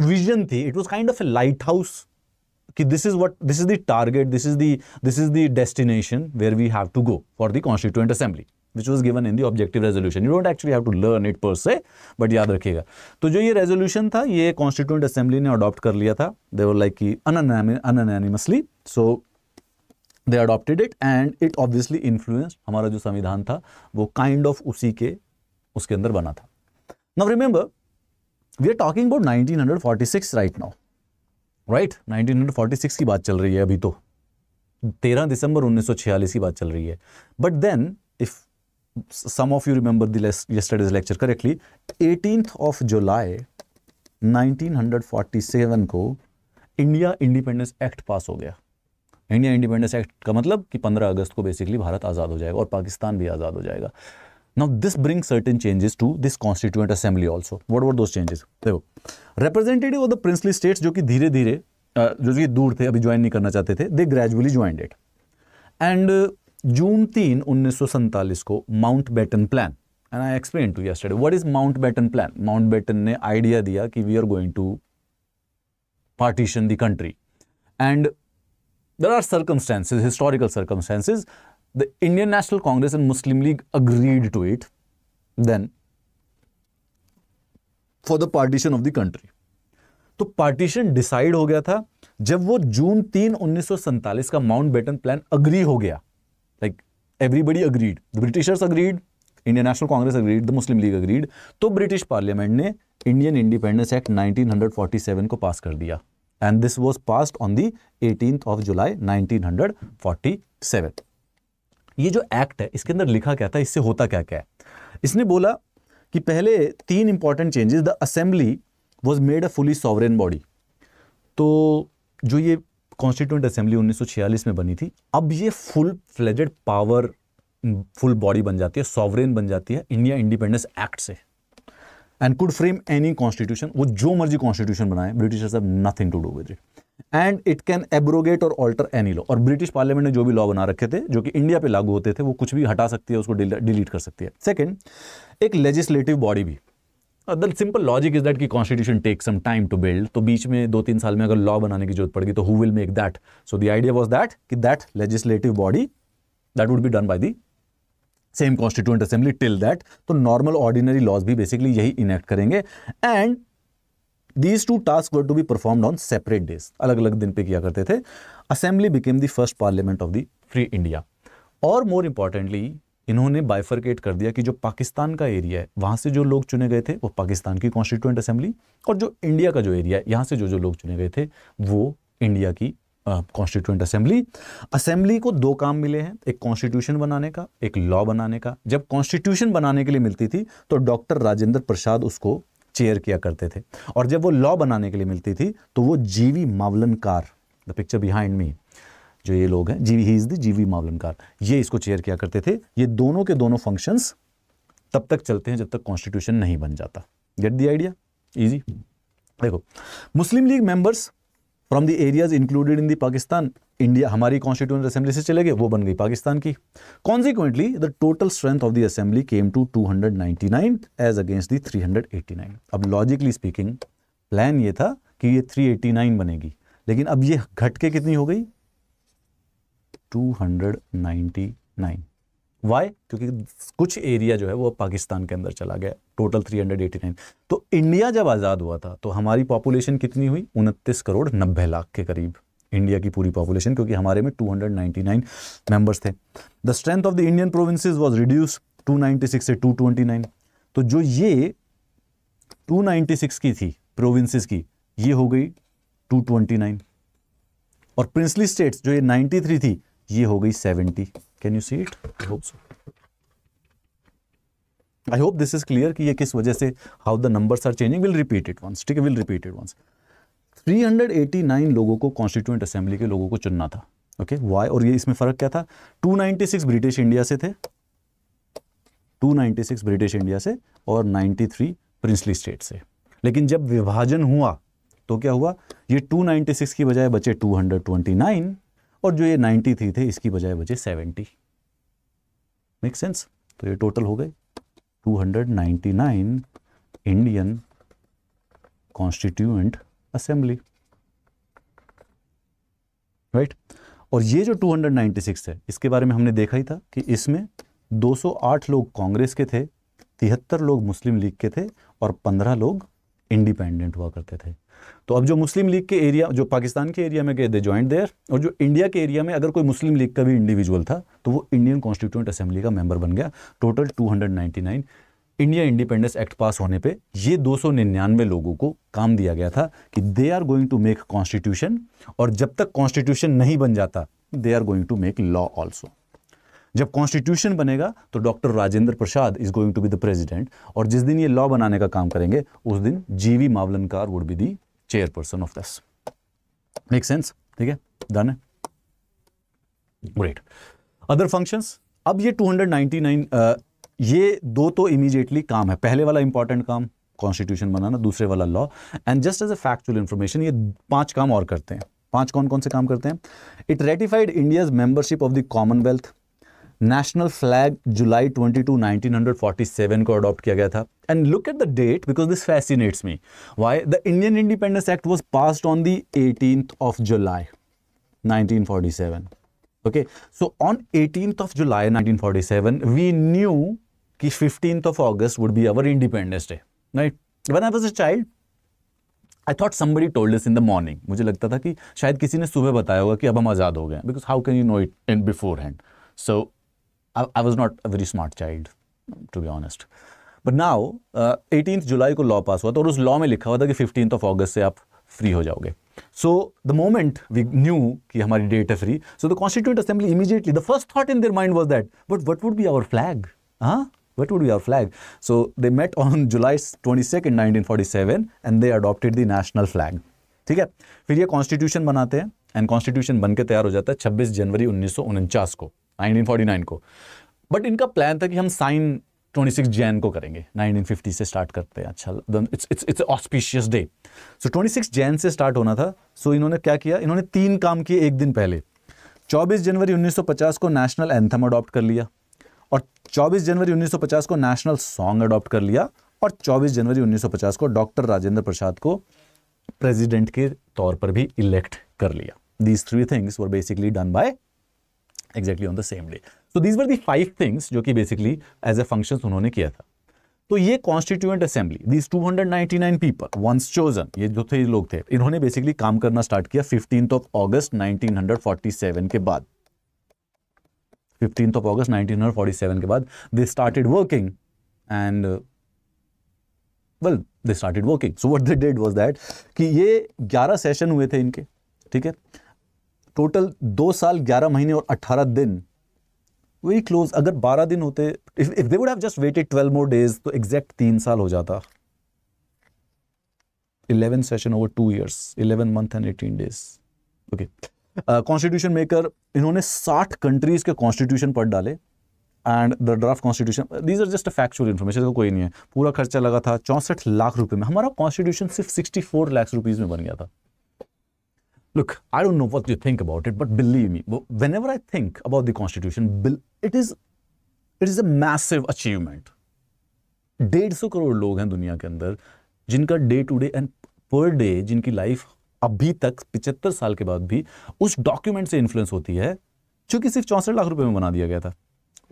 [SPEAKER 1] विजन थी it was kind of a lighthouse कि this is what this is the target this is this is the destination where we have to go for the constituent assembly which was given in the objective resolution you don't actually have to learn it per se but याद रखिएगा तो जो ये रेजोल्यूशन था ये कॉन्स्टिट्यूंट असेंबली ने अडॉप्ट कर लिया था देवर लाइक की unanimously so they adopted it and it obviously influence हमारा जो संविधान था वो काइंड kind ऑफ of उसी के उसके अंदर बना था now remember we are talking about 1946 right now right 1946 की बात चल रही है अभी तो 13 दिसंबर 1946 की बात चल रही है but then some of you remember the les yesterday's lecture correctly 18th of july 1947 को इंडिया इंडिपेंडेंस एक्ट पास हो गया इंडिया इंडिपेंडेंस एक्ट का मतलब कि 15 अगस्त को बेसिकली भारत आज़ाद हो जाएगा और पाकिस्तान भी आज़ाद हो जाएगा now this bring certain changes to this constituent assembly also what were those changes देखो representative of the princely states जो कि धीरे धीरे जो कि दूर थे अभी ज्वाइन नहीं करना चाहते थे they gradually joined it and June तीन उन्नीस सौ सैतालीस को Mountbatten plan and I explain to yesterday what is Mountbatten plan Mountbatten ने आइडिया दिया कि we are going to partition the country and there are circumstances historical circumstances the Indian national Congress and Muslim League agreed to it then for the partition of the country तो पार्टीशन डिसाइड हो गया था जब वो जून तीन उन्नीस सौ का माउंट बेटन प्लान अग्री हो गया like everybody agreed the Britishers agreed Indian national Congress agreed the Muslim League agreed तो ब्रिटिश पार्लियामेंट ने इंडियन इंडिपेंडेंस एक्ट 1947 को पास कर दिया and this was passed on the eighteen of July 1947 ये जो एक्ट है इसके अंदर लिखा क्या था इससे होता क्या क्या है इसने बोला कि पहले तीन important changes the assembly was made a fully sovereign body तो जो ये कॉन्स्टिट्यूंट असेंबली 1946 में बनी थी अब ये full fledged powerful body बन जाती है सॉवरेन बन जाती है इंडिया इंडिपेंडेंस एक्ट से and could frame any constitution वो जो मर्जी कॉन्स्टिट्यूशन बनाए Britishers have nothing to do with it and it can abrogate और ऑल्टर एनी लॉ और ब्रिटिश पार्लियामेंट ने जो भी लॉ बना रखे थे जो कि इंडिया पे लागू होते थे वो कुछ भी हटा सकती है उसको डिलीट कर सकती है सेकेंड एक लेजिस्लेटिव बॉडी भी the simple logic is that कि constitution take some time to build तो बीच में दो तीन साल में अगर लॉ बनाने की जरूरत पड़ेगी तो who will make that so the idea was that कि that legislative body that would be done by the same constituent assembly till that तो नॉर्मल ऑर्डिनरी लॉज भी बेसिकली यही इनेक्ट करेंगे and these two task were to be perform on separate days अलग अलग दिन पे किया करते थे assembly became the first parliament of the free India और मोर इंपॉर्टेंटली इन्होंने बाइफर्केट कर दिया कि जो पाकिस्तान का एरिया है वहाँ से जो लोग चुने गए थे वो पाकिस्तान की कॉन्स्टिट्यूंट असेंबली और जो इंडिया का जो एरिया है यहाँ से जो जो लोग चुने गए थे वो इंडिया की कॉन्स्टिट्यूंट असेंबली असेंबली को दो काम मिले हैं एक कॉन्स्टिट्यूशन बनाने का एक लॉ बनाने का जब कॉन्स्टिट्यूशन बनाने के लिए मिलती थी तो डॉक्टर राजेंद्र प्रसाद उसको चेयर किया करते थे और जब वो लॉ बनाने के लिए मिलती थी तो वो G V Mavalankar the picture behind me जो ये लोग हैं जीवी ही इज़ द जीवी मावलनकार ये इसको चेयर किया करते थे ये दोनों के दोनों फंक्शंस तब तक चलते हैं जब तक कॉन्स्टिट्यूशन नहीं बन जाता गेट दी आइडिया ईजी देखो Muslim League members from the areas included in the Pakistan India हमारी कॉन्स्टिट्यूंट असेंबली से चले गए वो बन गई पाकिस्तान की consequently the total strength of the assembly came to 299 as against the 389 अब लॉजिकली स्पीकिंग प्लान ये था कि ये 389 बनेगी लेकिन अब ये घट के कितनी हो गई 299 वाई क्योंकि कुछ एरिया जो है वो पाकिस्तान के अंदर चला गया टोटल 389 तो इंडिया जब आज़ाद हुआ था तो हमारी पॉपुलेशन कितनी हुई उनतीस करोड़ नब्बे लाख के करीब इंडिया की पूरी पॉपुलेशन क्योंकि हमारे में 299 मेंबर्स थे the strength of the Indian provinces was reduce 296 से 229 तो जो ये 296 की थी प्रोविंसेस की ये हो गई 229 और प्रिंसली स्टेट्स जो ये 93 थी ये हो गई seventy can you see it I hope so I hope this is clear कि ये किस वजह से how the numbers are changing will repeat it once ठीक है विल रिपीट इट वंस 389 लोगों को कॉन्स्टिट्यूंट असेंबली के लोगों को चुनना था ओके okay, वाई और ये इसमें फ़र्क क्या था 296 ब्रिटिश इंडिया से थे 296 ब्रिटिश इंडिया से और 93 प्रिंसली स्टेट से लेकिन जब विभाजन हुआ तो क्या हुआ ये 296 की बजाय बचे 229 और जो ये 93 थे इसकी बजाय बचे 70 मेक सेंस तो ये टोटल हो गए 299 इंडियन कॉन्स्टिट्यूएंट असेंबली राइट और ये जो 296 है इसके बारे में हमने देखा ही था कि इसमें 208 लोग कांग्रेस के थे तिहत्तर लोग मुस्लिम लीग के थे और 15 लोग इंडिपेंडेंट हुआ करते थे तो अब जो मुस्लिम लीग के एरिया जो पाकिस्तान के एरिया में गए दे ज्वाइंट देयर और जो इंडिया के एरिया में अगर कोई मुस्लिम लीग का भी इंडिविजुअल था तो वो इंडियन कॉन्स्टिट्यूंट असेंबली का मेंबर बन गया total 299 India Independence Act pass होने पे ये 299 लोगों को काम दिया गया था कि they are going to make constitution और जब तक कॉन्स्टिट्यूशन नहीं बन जाता they are going to make law also जब कॉन्स्टिट्यूशन बनेगा तो doctor Rajendra Prasad is going to be the president और जिस दिन ये लॉ बनाने का काम करेंगे उस दिन G V Mavalankar would be the chairperson of this make sense ठीक है डन है ग्रेट अदर फंक्शंस अब ये 299 ये दो तो इमीडिएटली काम है पहले वाला इंपॉर्टेंट काम कॉन्स्टिट्यूशन बनाना दूसरे वाला law and just as a factual information ये पांच काम और करते हैं पांच कौन कौन से काम करते हैं it ratified India's membership of the Commonwealth national flag July 22 1947 को अडॉप्ट किया गया था and look at the date because this fascinates me why the Indian Independence Act was passed on the eighteen of July 1947 okay so on eighteen of July 1947 we knew कि fifteen of August would be our independence day right one i was a child I thought somebody told this in the morning मुझे लगता था कि शायद किसी ने सुबह बताया होगा कि अब हम आज़ाद हो गए because how can you know it in beforehand so I was not a very smart child to be honest but now eighteen July को लॉ पास हुआ था और उस लॉ में लिखा हुआ था कि फिफ्टीन ऑफ अगस्त से आप फ्री हो जाओगे so the moment we knew कि हमारी डेट है free so the constituent assembly immediately the first thought in their mind was that but what would be our flag हाँ What would be our flag? So they met on July 22nd, 1947, and they adopted the national flag. ठीक है फिर ये कॉन्स्टिट्यूशन बनाते हैं एंड कॉन्स्टिट्यूशन बनकर तैयार हो जाता है छब्बीस जनवरी उन्नीस सौ उनचास को 1949 को बट इनका प्लान था कि हम साइन 26 जैन को करेंगे 1950 से स्टार्ट करते हैं अच्छा it's it's auspicious day so 26 Jan से स्टार्ट होना था सो so इन्होंने क्या किया इन्होंने तीन काम किए एक दिन पहले 24 जनवरी 1950 को नेशनल एंथम अडॉप्ट कर लिया और 24 जनवरी 1950 को नेशनल सॉन्ग अडॉप्ट कर लिया और 24 जनवरी 1950 को डॉक्टर राजेंद्र प्रसाद को प्रेसिडेंट के तौर पर भी इलेक्ट कर लिया these three things were basically done by exactly on the same day so these were the five things जो कि बेसिकली एज ए फंक्शन उन्होंने किया था तो ये constituent assembly these 299 people once chosen ये जो थे लोग थे इन्होंने बेसिकली काम करना स्टार्ट किया फिफ्टीन ऑफ अगस्त 1947 के बाद फिफ्टीन ऑफ अगस्त 1947 के बाद they started working and well they started working so what they did was that कि ये 11 सेशन हुए थे इनके ठीक है टोटल दो साल ग्यारह महीने और अट्ठारह दिन वेरी क्लोज अगर बारह दिन होते if if they would have just waited twelve more days तो एग्जैक्ट तीन साल हो जाता eleven session over two years eleven month and eighteen days okay constitution maker इन्होंने साठ कंट्रीज के कॉन्स्टिट्यूशन पढ़ डाले and the draft constitution these are just a factual information कोई नहीं है पूरा खर्चा लगा था चौंसठ लाख रुपए में हमारा कॉन्स्टिट्यूशन सिर्फ सिक्सटी फोर लाख रुपीज़ में बन गया था look, I don't know what you think about it, but believe me, whenever I think about the Constitution, it is it is a massive achievement डेढ़ सौ करोड़ लोग हैं दुनिया के अंदर जिनका day to day and per day जिनकी लाइफ अभी तक पिचहत्तर साल के बाद भी उस डॉक्यूमेंट से इन्फ्लुएंस होती है क्योंकि सिर्फ चौंसठ लाख रुपए में बना दिया गया था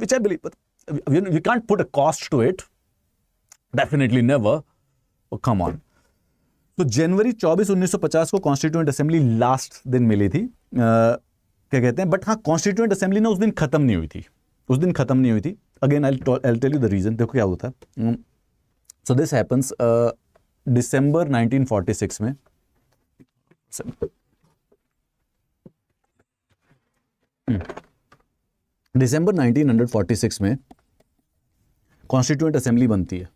[SPEAKER 1] which I believe you can't put a cost to it definitely never come on तो जनवरी 24 1950 को कॉन्स्टिट्यूएंट असेंबली लास्ट दिन मिली थी क्या कहते हैं बट हाँ कॉन्स्टिट्यूएंट असेंबली ना उस दिन खत्म नहीं हुई थी उस दिन खत्म नहीं हुई थी again I I tell you the reason देखो क्या होता है so this happens December nineteen में दिसंबर हम्म। 1946 में कॉन्स्टिट्यूएंट असेंबली बनती है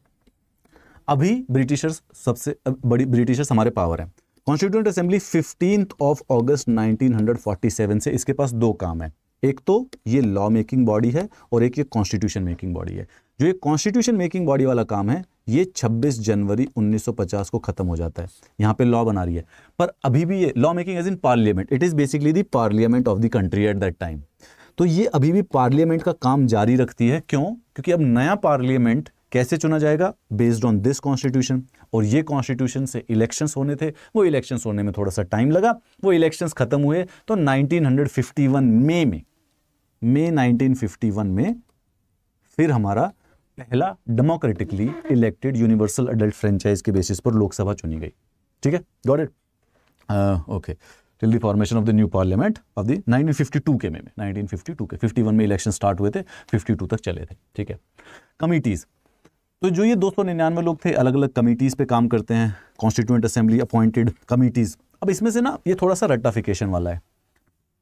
[SPEAKER 1] अभी ब्रिटिशर्स सबसे बड़ी ब्रिटिशर्स हमारे पावर है constituent assembly fifteen of August 1947 से इसके पास दो काम है एक तो ये लॉ मेकिंग बॉडी है और एक ये कॉन्स्टिट्यूशन मेकिंग बॉडी है जो ये कॉन्स्टिट्यूशन मेकिंग बॉडी वाला काम है ये 26 जनवरी 1950 को ख़त्म हो जाता है यहाँ पे लॉ बना रही है पर अभी भी ये law making as in parliament it is basically the parliament of the country at that time तो ये अभी भी पार्लियामेंट का काम जारी रखती है क्यों क्योंकि अब नया पार्लियामेंट कैसे चुना जाएगा बेस्ड ऑन दिस कॉन्स्टिट्यूशन और ये कॉन्स्टिट्यूशन से इलेक्शंस होने थे वो इलेक्शंस होने में थोड़ा सा टाइम लगा वो इलेक्शंस खत्म हुए तो 1951 मई में मई 1951 में फिर हमारा पहला democratically elected universal adult franchise के बेसिस पर लोकसभा चुनी गई ठीक है got it okay till the formation of the new parliament of the 1952 के में 1952 के 51 में इलेक्शन स्टार्ट हुए थे 52 तक चले थे ठीक है कमिटीज़ तो जो ये निन्यानवे लोग थे अलग अलग कमेटीज़ पे काम करते हैं कॉन्स्टिट्यूंट असेंबली अपॉइंटेड कमिटीज अब इसमें से ना ये थोड़ा सा रट्टाफिकेशन वाला है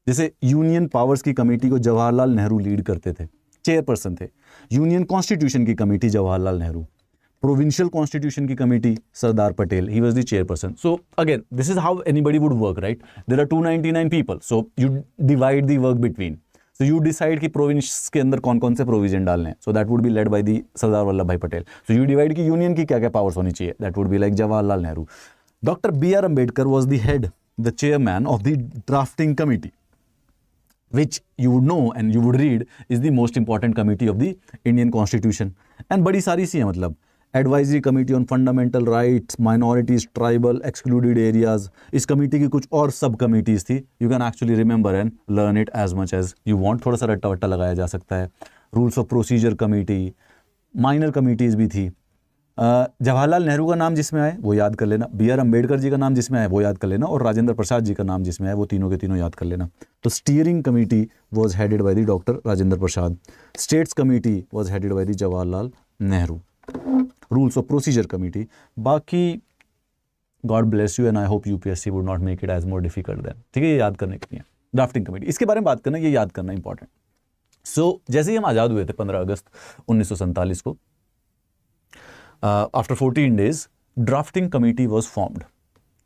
[SPEAKER 1] जैसे यूनियन पावर्स की कमेटी को जवाहरलाल नेहरू लीड करते थे चेयरपर्सन थे यूनियन कॉन्स्टिट्यूशन की committee Jawaharlal Nehru provincial constitution की committee Sardar Patel he was the chairperson so again this is how any would work right there are two ninety nine people so you divide the work between so you decide कि प्रोविंस के अंदर कौन कौन से प्रोविजन डालने so that would be led by the Sardar Vallabhbhai Patel so you divide की यूनियन की क्या क्या पावर्स होनी चाहिए that would be like Jawaharlal Nehru doctor B R Ambedkar was the head the chairman of the drafting committee which you would know and you would read is the most important committee of the Indian constitution and बड़ी सारी सी है मतलब advisory committee on fundamental rights minorities tribal excluded areas इस कमेटी की कुछ और सब कमेटीज़ थी you can actually remember and learn it as much as you want थोड़ा सा रट्टा वट्टा लगाया जा सकता है rules of procedure committee minor committees भी थी जवाहरलाल नेहरू का नाम जिसमें आए वो याद कर लेना बी आर अम्बेडकर जी का नाम जिसमें आए वो याद कर लेना और राजेंद्र प्रसाद जी का नाम जिसमें आए वो तीनों के तीनों याद कर लेना तो steering committee was headed by the doctor Rajendra Prasad states committee was headed by the Jawaharlal Nehru rules of procedure committee बाकी god bless you and I hope UPSC would not make it as more difficult than ठीक है ये याद करने के लिए ड्राफ्टिंग कमेटी इसके बारे में बात करना ये याद करना इंपॉर्टेंट सो so, जैसे ही हम आज़ाद हुए थे पंद्रह अगस्त उन्नीस सौ को after fourteen days drafting committee was formed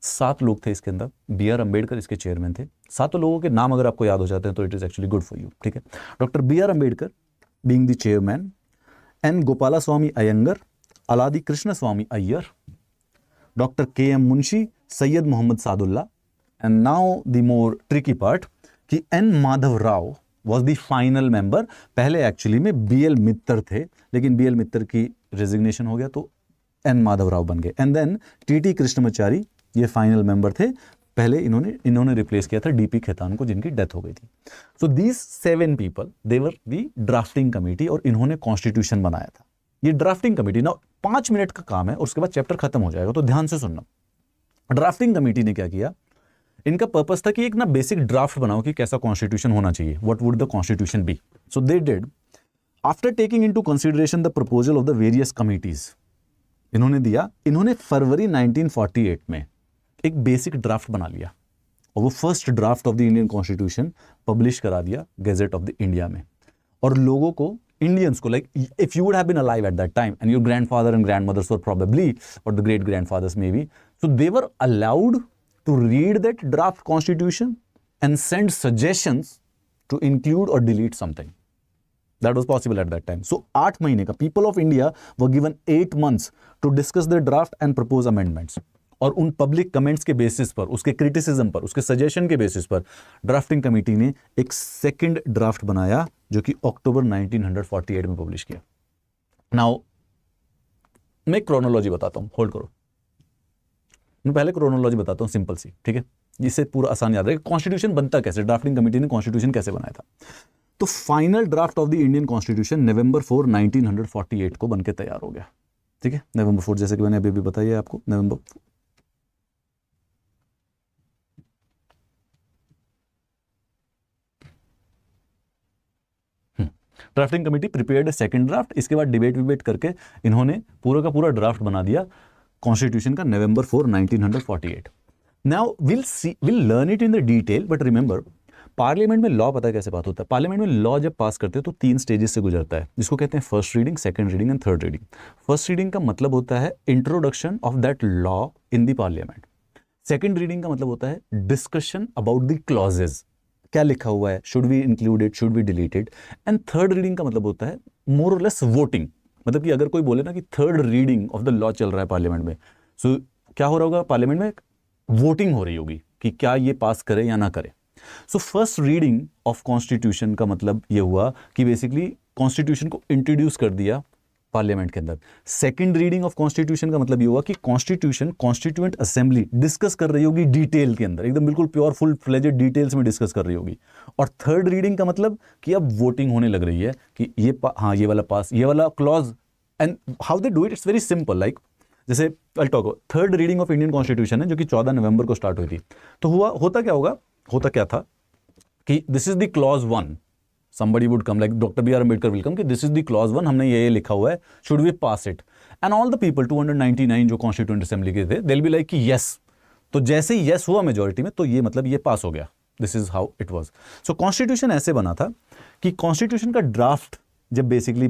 [SPEAKER 1] सात लोग थे इसके अंदर बी आर अम्बेडकर इसके चेयरमैन थे सातों लोगों के नाम अगर आपको याद हो जाते हैं तो it is actually good for you ठीक है doctor B R Ambedkar being the chairman N Gopalaswami Ayyangar Alladi Krishnaswamy Ayyar doctor K M Munshi Syed Mohammad Saadulla and now the more tricky part कि N Madhava Rao was the final member पहले एक्चुअली में बी एल मित्तर थे लेकिन बी एल मित्तर की रेजिग्नेशन हो गया तो एन माधव राव बन गए and then T T Krishnamachari ये फाइनल मेंबर थे पहले इन्होंने इन्होंने रिप्लेस किया था डी पी खेतान को जिनकी डेथ हो गई थी so these seven people were the drafting committee और इन्होंने कॉन्स्टिट्यूशन बनाया था ये ड्राफ्टिंग कमेटी ना पांच मिनट का काम है और उसके बाद चैप्टर खत्म हो जाएगा तो ध्यान से सुनना ड्राफ्टिंग कमेटी ने क्या किया इनका पर्पस था कि एक ना बेसिक ड्राफ्ट बनाओ कि कैसा कॉन्स्टिट्यूशन होना चाहिए what would the constitution be so they did after taking into consideration the proposal of the various committees इन्होंने दिया इन्होंने फरवरी 1948 में एक बेसिक ड्राफ्ट बना लिया और वो first draft of the Indian constitution publish करा दिया गेजेट ऑफ द इंडिया में और लोगों को Indian school. Like if you would have been alive at that time and your grandfather and grandmothers were probably, or the great grandfathers maybe, so they were allowed to read that draft constitution and send suggestions to include or delete something. That was possible at that time. So, 8 mahine ka people of India were given 8 months to discuss their draft and propose amendments. और उन पब्लिक कमेंट्स के बेसिस पर उसके क्रिटिसिज्म पर उसके सजेशन के बेसिस पर ड्राफ्टिंग कमेटी ने एक सेकंड ड्राफ्ट बनाया जो कि अक्टूबर 1948 में पब्लिश किया नाउ मैं क्रोनोलॉजी बताता हूँ होल्ड करो मैं पहले क्रोनोलॉजी बताता हूँ सिंपल सी ठीक है जिससे पूरा आसान याद रहेगा कॉन्स्टिट्यूशन बनता कैसे ड्राफ्टिंग कमेटी ने कॉन्स्टिट्यूशन कैसे बनाया था तो final draft of the Indian constitution November four 1948 को बनके तैयार हो गया ठीक है नवंबर फोर जैसे कि मैंने अभी अभी बताया आपको November drafting committee prepared second draft इसके बाद डिबेट विबेट करके इन्होंने पूरा का पूरा ड्राफ्ट बना दिया कॉन्स्टिट्यूशन का November four nineteen now will see will learn it in the detail but remember parliament में लॉ पता कैसे बात होता है पार्लियामेंट में लॉ जब पास करते हैं तो तीन स्टेजेस से गुजरता है जिसको कहते हैं first reading second reading and third reading first reading का मतलब होता है introduction of that law in the parliament second reading का मतलब होता है डिस्कशन अबाउट द क्लॉजेज क्या लिखा हुआ है should be included should be deleted and third reading का मतलब होता है मोर और लेस वोटिंग मतलब कि अगर कोई बोले ना कि third reading of the law चल रहा है पार्लियामेंट में सो so, क्या हो रहा होगा पार्लियामेंट में वोटिंग हो रही होगी कि क्या ये पास करे या ना करे so first reading of constitution का मतलब ये हुआ कि बेसिकली कॉन्स्टिट्यूशन को इंट्रोड्यूस कर दिया पार्लियामेंट के अंदर सेकंड रीडिंग ऑफ कॉन्स्टिट्यूशन का मतलब ये हुआ कि कॉन्स्टिट्यूशन कॉन्स्टिट्यूएंट असेंबली डिस्कस कर रही होगी डिटेल के अंदर एकदम बिल्कुल प्योर फुल फ्लेजेड डिटेल्स में डिस्कस कर रही होगी और थर्ड रीडिंग का मतलब कि अब वोटिंग होने लग रही है कि ये हाँ ये वाला पास ये वाला clause and how they do it it's very simple like जैसे अल third reading of Indian constitution है जो कि चौदह नवंबर को स्टार्ट हुई थी तो हुआ होता क्या होगा होता क्या था कि this is the clause one somebody would come like doctor B R Ambedkar will come कि this is the clause one हमने ये लिखा हुआ है should we pass it and all the people two hundred people nine जो कॉन्स्टिट्यूंट असेंबली के थे दिल बी लाइक कि तो जैसे ही yes हुआ मेजोरिटी में तो ये मतलब ये पास हो गया this is how it was so constitution ऐसे बना था कि कॉन्स्टिट्यूशन का ड्राफ्ट जब basically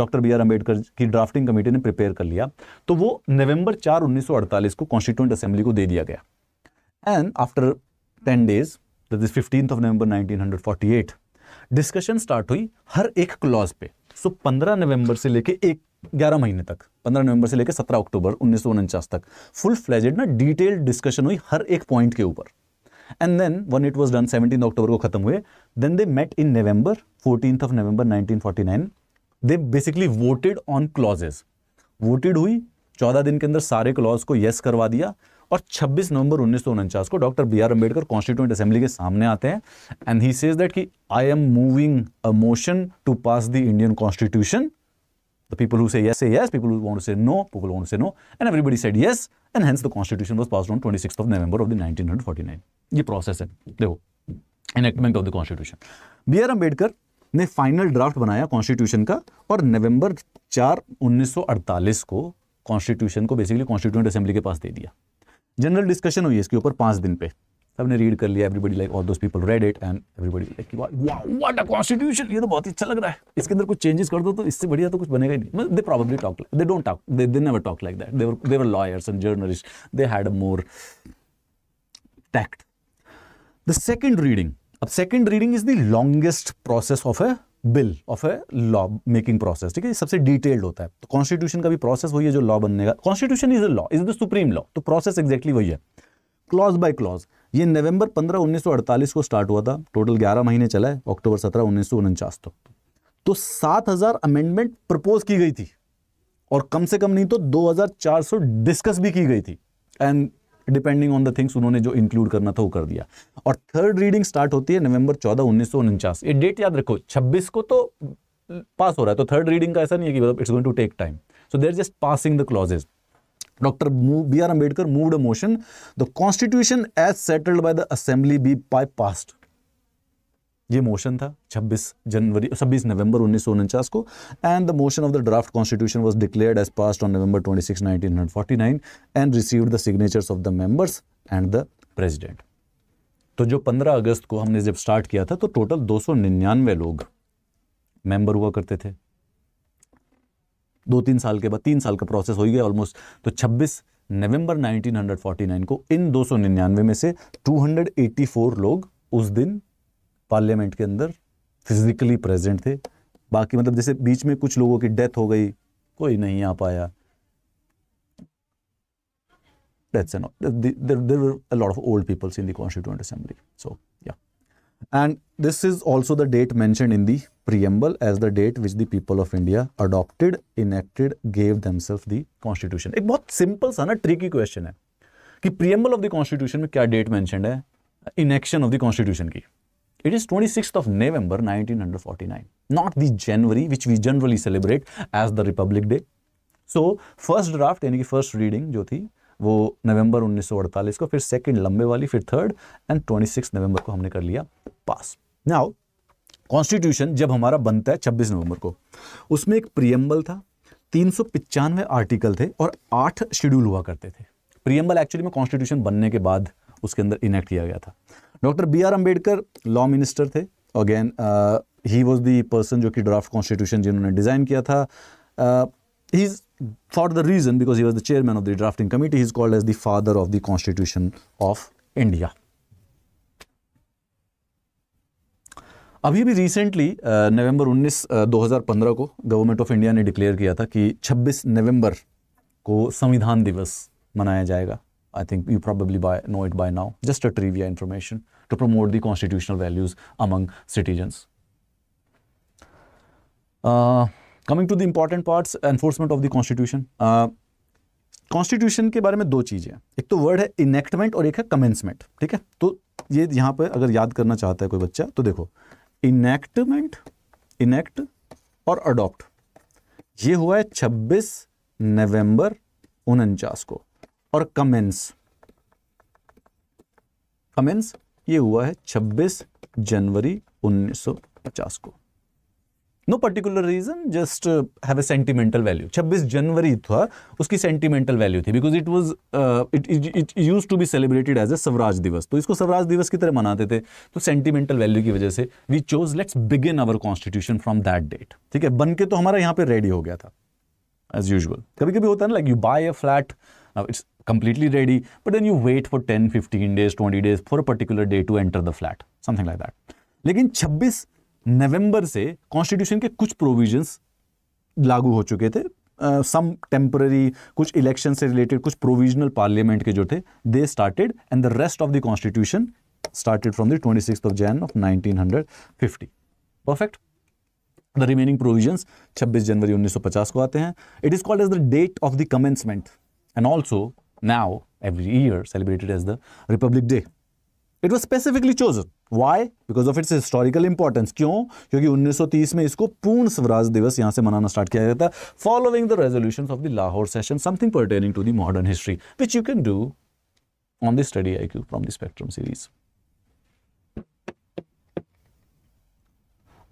[SPEAKER 1] doctor B R Ambedkar की ड्राफ्टिंग कमेटी ने प्रिपेयर कर लिया तो वो नवंबर चार 1948 को कॉन्स्टिट्यूंट असेंबली को दे दिया गया and after ten days this fifteen of November 1948 discussion start हुई हर एक क्लॉज पे सो पंद्रह नवंबर से लेके एक ग्यारह महीने तक पंद्रह नवंबर से लेके सत्रह अक्टूबर उन्नीस सौ उनचास तक फुल फ्लैजेड ना डिटेल्ड डिस्कशन हुई हर एक पॉइंट के ऊपर and then one it was done seventeen October को खत्म हुए then they met in November fourteen of November nineteen they basically voted on clauses voted हुई चौदह दिन के अंदर सारे क्लॉज को यस करवा दिया और 26 नवंबर उन्नीस को doctor B R Ambedkar constituent assembly के सामने आते हैं एंड ही सेज दैट कि I am moving a motion to pass the Indian constitution the people who say yes say yes, people who want to say no, people who want to say no, and everybody said yes, and hence the constitution was passed on 26th of November of the 1949. ये प्रोसेस है देखो enactment of the constitution B R Ambedkar ने फाइनल ड्राफ्ट बनाया कॉन्स्टिट्यूशन का और नवंबर 4 1948 को कॉन्स्टिट्यूशन को बेसिकली कॉन्स्टिट्यूंट असेंबली के पास दे दिया जनरल डिस्कशन हुई इसके ऊपर पांच दिन पे सबने रीड कर लिया everybody like all those people read it and everybody like what a constitution ये तो बहुत ही अच्छा लग रहा है इसके अंदर कुछ चेंजेस कर दो तो इससे बढ़िया तो कुछ बनेगा ही नहीं they probably talk they don't talk they they never talk like that there there lawyers and journalist they had a more tact the second reading अब second reading is the longest process of a bill of a law making process ठीक है सबसे डिटेल्ड होता है तो कॉन्स्टिट्यूशन का भी प्रोसेस वही है जो लॉ बनने का constitution is a law is the supreme law तो प्रोसेस एक्जैक्टली वही है क्लॉज बाय क्लॉज ये नवंबर 15 1948 को स्टार्ट हुआ था टोटल 11 महीने चला है अक्टूबर 17 उन्नीस तक तो 7000 अमेंडमेंट प्रपोज की गई थी और कम से कम नहीं तो 2400 डिस्कस भी की गई थी and depending on the things उन्होंने जो इंक्लूड करना था वो कर दिया और थर्ड रीडिंग स्टार्ट होती है नवंबर चौदह उन्नीस सौ उनचास ये डेट याद रखो छब्बीस को तो पास हो रहा है तो थर्ड रीडिंग का ऐसा नहीं है कि मतलब it's going to take time so there just passing the clauses B R Ambedkar moved a motion the constitution as settled by the assembly B by passed ये मोशन था 26 जनवरी 26 नवंबर उन्नीस को and the motion of the draft constitution was declared as passed on November 26 1949 and received the signatures of the members and the president तो जो 15 अगस्त को हमने जब स्टार्ट किया था तो टोटल 299 लोग मेंबर हुआ करते थे दो तीन साल के बाद तीन साल का प्रोसेस हो गया ऑलमोस्ट तो छब्बीस नवंबर 1949 को इन 299 में से 284 लोग उस दिन पार्लियामेंट के अंदर फिजिकली प्रेजेंट थे बाकी मतलब जैसे बीच में कुछ लोगों की डेथ हो गई कोई नहीं आ पाया that's an there, there were a lot of old people in the constituent assembly so yeah and this is also the date mentioned in the preamble as the date which the people of india adopted enacted gave themselves the constitution एक बहुत simple सा ना tricky question है कि preamble of the constitution में क्या date mentioned है inaction of the constitution की It is 26th of November 1949, not the January which we generally celebrate as the Republic Day. So first draft यानी कि फर्स्ट रीडिंग जो थी वो नवंबर 1948 को फिर सेकंड लंबे वाली फिर थर्ड एंड 26 नवंबर को हमने कर लिया पास नाउ कॉन्स्टिट्यूशन जब हमारा बनता है 26 नवंबर को उसमें एक प्रियम्बल था तीन आर्टिकल थे और आठ शेड्यूल हुआ करते थे प्रियम्बल एक्चुअली में कॉन्स्टिट्यूशन बनने के बाद उसके अंदर इनेक्ट किया गया था doctor B R Ambedkar law minister थे again he was the person जो कि ड्राफ्ट कॉन्स्टिट्यूशन जिन्होंने डिज़ाइन किया था he is for the reason because he was the chairman of the drafting committee he is called as the father of the constitution of India अभी भी रिसेंटली नवंबर 19 2015 को गवर्नमेंट ऑफ इंडिया ने डिक्लेयर किया था कि 26 नवंबर को संविधान दिवस मनाया जाएगा I think you probably by, know it by now. Just a trivia information to promote the constitutional values among citizens. Uh, coming to the important parts, enforcement of the constitution. Uh, constitution के बारे में दो चीज़ें हैं एक तो वर्ड है इनेक्टमेंट और एक है कमेंसमेंट ठीक है तो ये यहाँ पर अगर याद करना चाहता है कोई बच्चा तो देखो इनेक्टमेंट इनेक्ट और अडॉप्ट ये हुआ है 26 नवंबर उनचास को और कमेंस कमेंस ये हुआ है 26 जनवरी 1950 को no particular reason just have a sentimental value 26 जनवरी था उसकी सेंटिमेंटल वैल्यू थी because it was it it use to be celebrated as a Swaraj Diwas तो इसको स्वराज दिवस की तरह मनाते थे तो सेंटिमेंटल वैल्यू की वजह से we chose let's begin our constitution from that date ठीक है बनके तो हमारा यहाँ पे रेडी हो गया था एज यूजल कभी कभी होता है ना like you buy a flat it's completely ready, but then you wait for 10, 15 days, 20 days for a particular day to enter the flat, something like that. लेकिन 26 नवंबर से कॉन्स्टिट्यूशन के कुछ प्रोविजंस लागू हो चुके थे सम uh, टेम्पररी कुछ इलेक्शन से रिलेटेड कुछ प्रोविजनल पार्लियामेंट के जो थे they started and the rest of the constitution started from the 26th of Jan of 1950. Perfect. The remaining provisions 26 जनवरी 1950 को आते हैं. It is called as the date of the commencement and also now every year celebrated as the Republic Day. It was specifically chosen. Why? Because of its historical importance. Why? Because in 1930, it was started from here. Following the resolutions of the Lahore session, something pertaining to the modern history, which you can do on the Study IQ from the Spectrum series.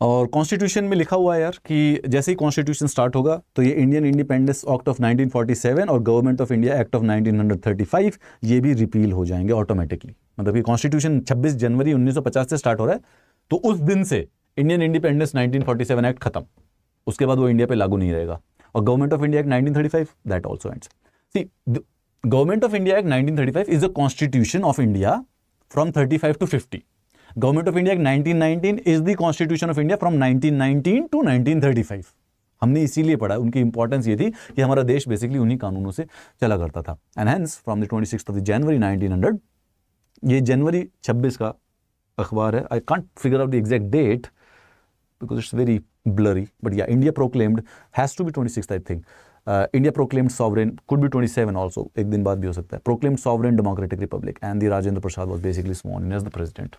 [SPEAKER 1] और कॉन्स्टिट्यूशन में लिखा हुआ है यार कि जैसे ही कॉन्स्टिट्यूशन स्टार्ट होगा तो ये इंडियन इंडिपेंडेंस एक्ट ऑफ 1947 और government of India act of 1935 ये भी रिपील हो जाएंगे ऑटोमेटिकली मतलब कि कॉन्स्टिट्यूशन 26 जनवरी 1950 से स्टार्ट हो रहा है तो उस दिन से इंडियन इंडिपेंडेंस नाइनटीन एक्ट खत्म उसके बाद वो इंडिया पर लागू नहीं रहेगा और government of India act nineteen that also and see government of India act nineteen is a constitution of India from thirty to fifty government of India is the constitution of India from nineteen to 1935 हमने इसीलिए पढ़ा उनकी इंपॉर्टेंस ये थी कि हमारा देश बेसिकली उन्हीं कानूनों से चला करता था enhance from the twenty January nineteen hundred ये जनवरी छब्बीस का अखबार है I can't figure out the exact date because it's very blurry but yeah India proclaimed has to be twenty six I think India proclaimed sovereign could भी ट्वेंटी सेवन ऑल्सो एक दिन बाद भी हो सकता है proclaimed sovereign democratic republic and the Rajendra Prasad was basically sworn as the president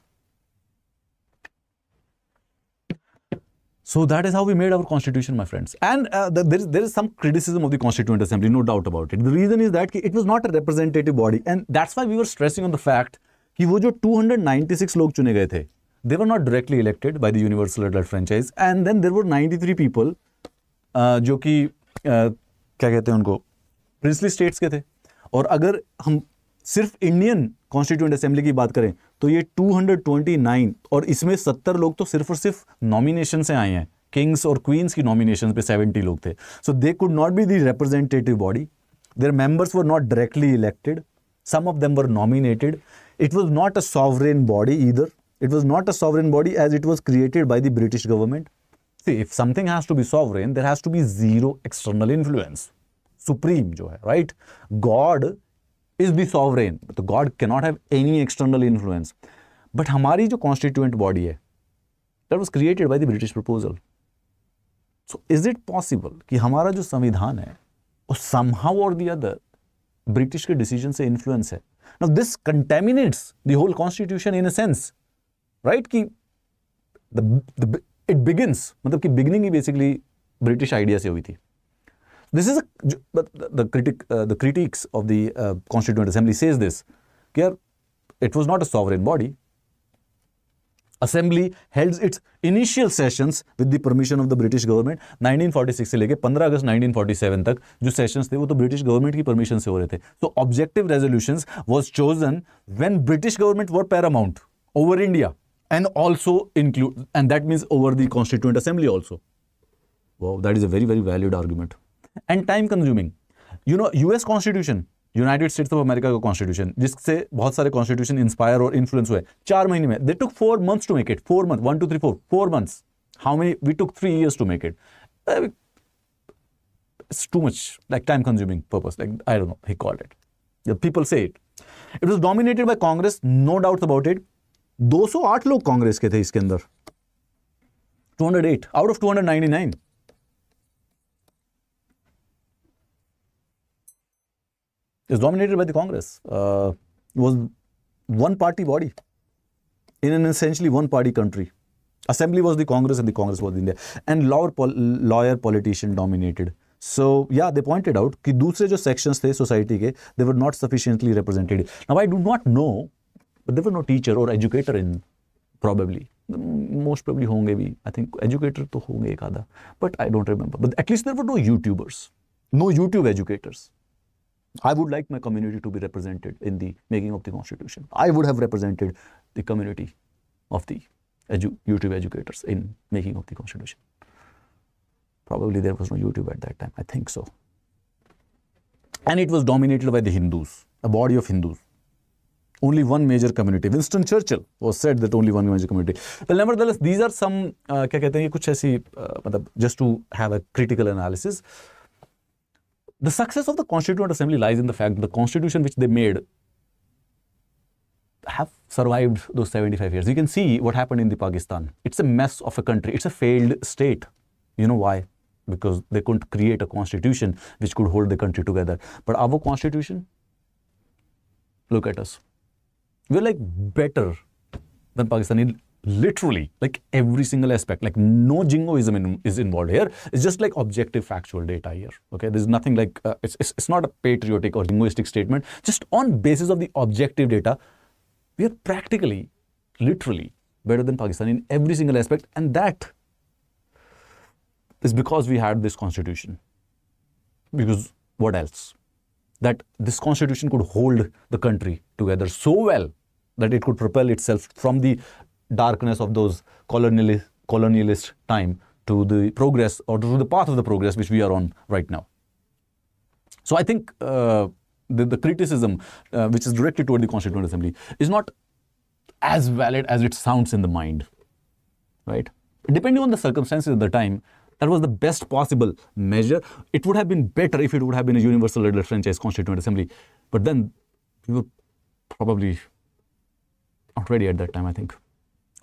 [SPEAKER 1] So that is how we made our constitution, my friends. And uh, there, is, there is some criticism of the Constituent Assembly, no doubt about it. The reason is that it was not a representative body. And that's why we were stressing on the fact that those 296 people they were not directly elected by the Universal Adult Franchise. And then there were 93 people who were in princely states. And if we talk about Indian Constituent Assembly, ki baat तो ये 229 और इसमें 70 लोग तो सिर्फ और सिर्फ नॉमिनेशन से आए हैं किंग्स और क्वींस की नॉमिनेशन पे 70 लोग थे so they could not be the representative body there members were not directly elected some of them were nominated it was not a sovereign body either it was not a sovereign body as it was created by the British government if something has be sovereign there has be zero external influence supreme जो है right god is the sovereign तो god can not have any external influence but हमारी जो कॉन्स्टिट्यूएंट बॉडी है that was created by the British proposal so is it possible कि हमारा जो संविधान है वो समहाउ और दी अदर ब्रिटिश के डिसीजन से इन्फ्लुएंस है now this contaminates the whole constitution in a sense right कि इट बिगिंस मतलब कि बिगनिंग ही बेसिकली ब्रिटिश आइडिया से हुई थी This is a, but the critic, uh, the critics of the uh, Constituent Assembly says this. Here, it was not a sovereign body. Assembly held its initial sessions with the permission of the British government 1946 से लेके 15 August 1947 तक जो sessions थे वो तो ब्रिटिश permission. की परमिशन से हो रहे थे so objective resolutions was chosen when British and also include and that means over the constituent assembly also wow that is a very very valid argument and time consuming you know US constitution United States of America का कॉन्स्टिट्यूशन जिससे बहुत सारे कॉन्स्टिट्यूशन इंस्पायर और इन्फ्लुएंस हुए चार महीने में they took four months to make it four month one two three four four months how many we took three years to make it it's too much like time consuming purpose like I डोट know he call it people say it it was dominated by Congress no doubt about it दो सौ आठ लोग कांग्रेस के थे इसके अंदर two hundred eight out of two hundred ninety nine is dominated by the Congress. Uh, was one party body in an essentially one party country. Assembly was the Congress and the Congress was India. And lawyer, pol lawyer politician dominated. So yeah, they pointed out that the जो sections of society they were not sufficiently represented. Now I do not know, but there were no teacher or educator in probably. Most probably होंगे भी I think educator तो होंगे एक आधा but I don't remember. But at least there were no YouTubers, no YouTube educators. I would like my community to be represented in the making of the constitution. I would have represented the community of the edu YouTube educators in making of the constitution. Probably there was no YouTube at that time, I think so. And it was dominated by the Hindus, a body of Hindus. Only one major community. Winston Churchill was said that only one major community. But nevertheless, these are some, uh, uh just to have a critical analysis. Uh, the success of the Constituent Assembly lies in the fact that the constitution which they made have survived those 75 years. You can see what happened in the Pakistan. It's a mess of a country. It's a failed state. You know why? Because they couldn't create a constitution which could hold the country together. But our constitution, look at us. We're like better than Pakistan in literally like every single aspect like no jingoism in, is involved here it's just like objective factual data here okay there's nothing like uh, it's, it's it's not a patriotic or jingoistic statement just on basis of the objective data we are practically literally better than pakistan in every single aspect and that is because we had this constitution because what else that this constitution could hold the country together so well that it could propel itself from the darkness of those colonialist, colonialist time to the progress or to the path of the progress which we are on right now. So I think uh, the, the, criticism uh, which is directed toward the Constituent Assembly is not as valid as it sounds in the mind, right? Depending on the circumstances at the time, that was the best possible measure. It would have been better if it would have been a universal legal franchise Constituent Assembly, but then we were probably not ready at that time, I think.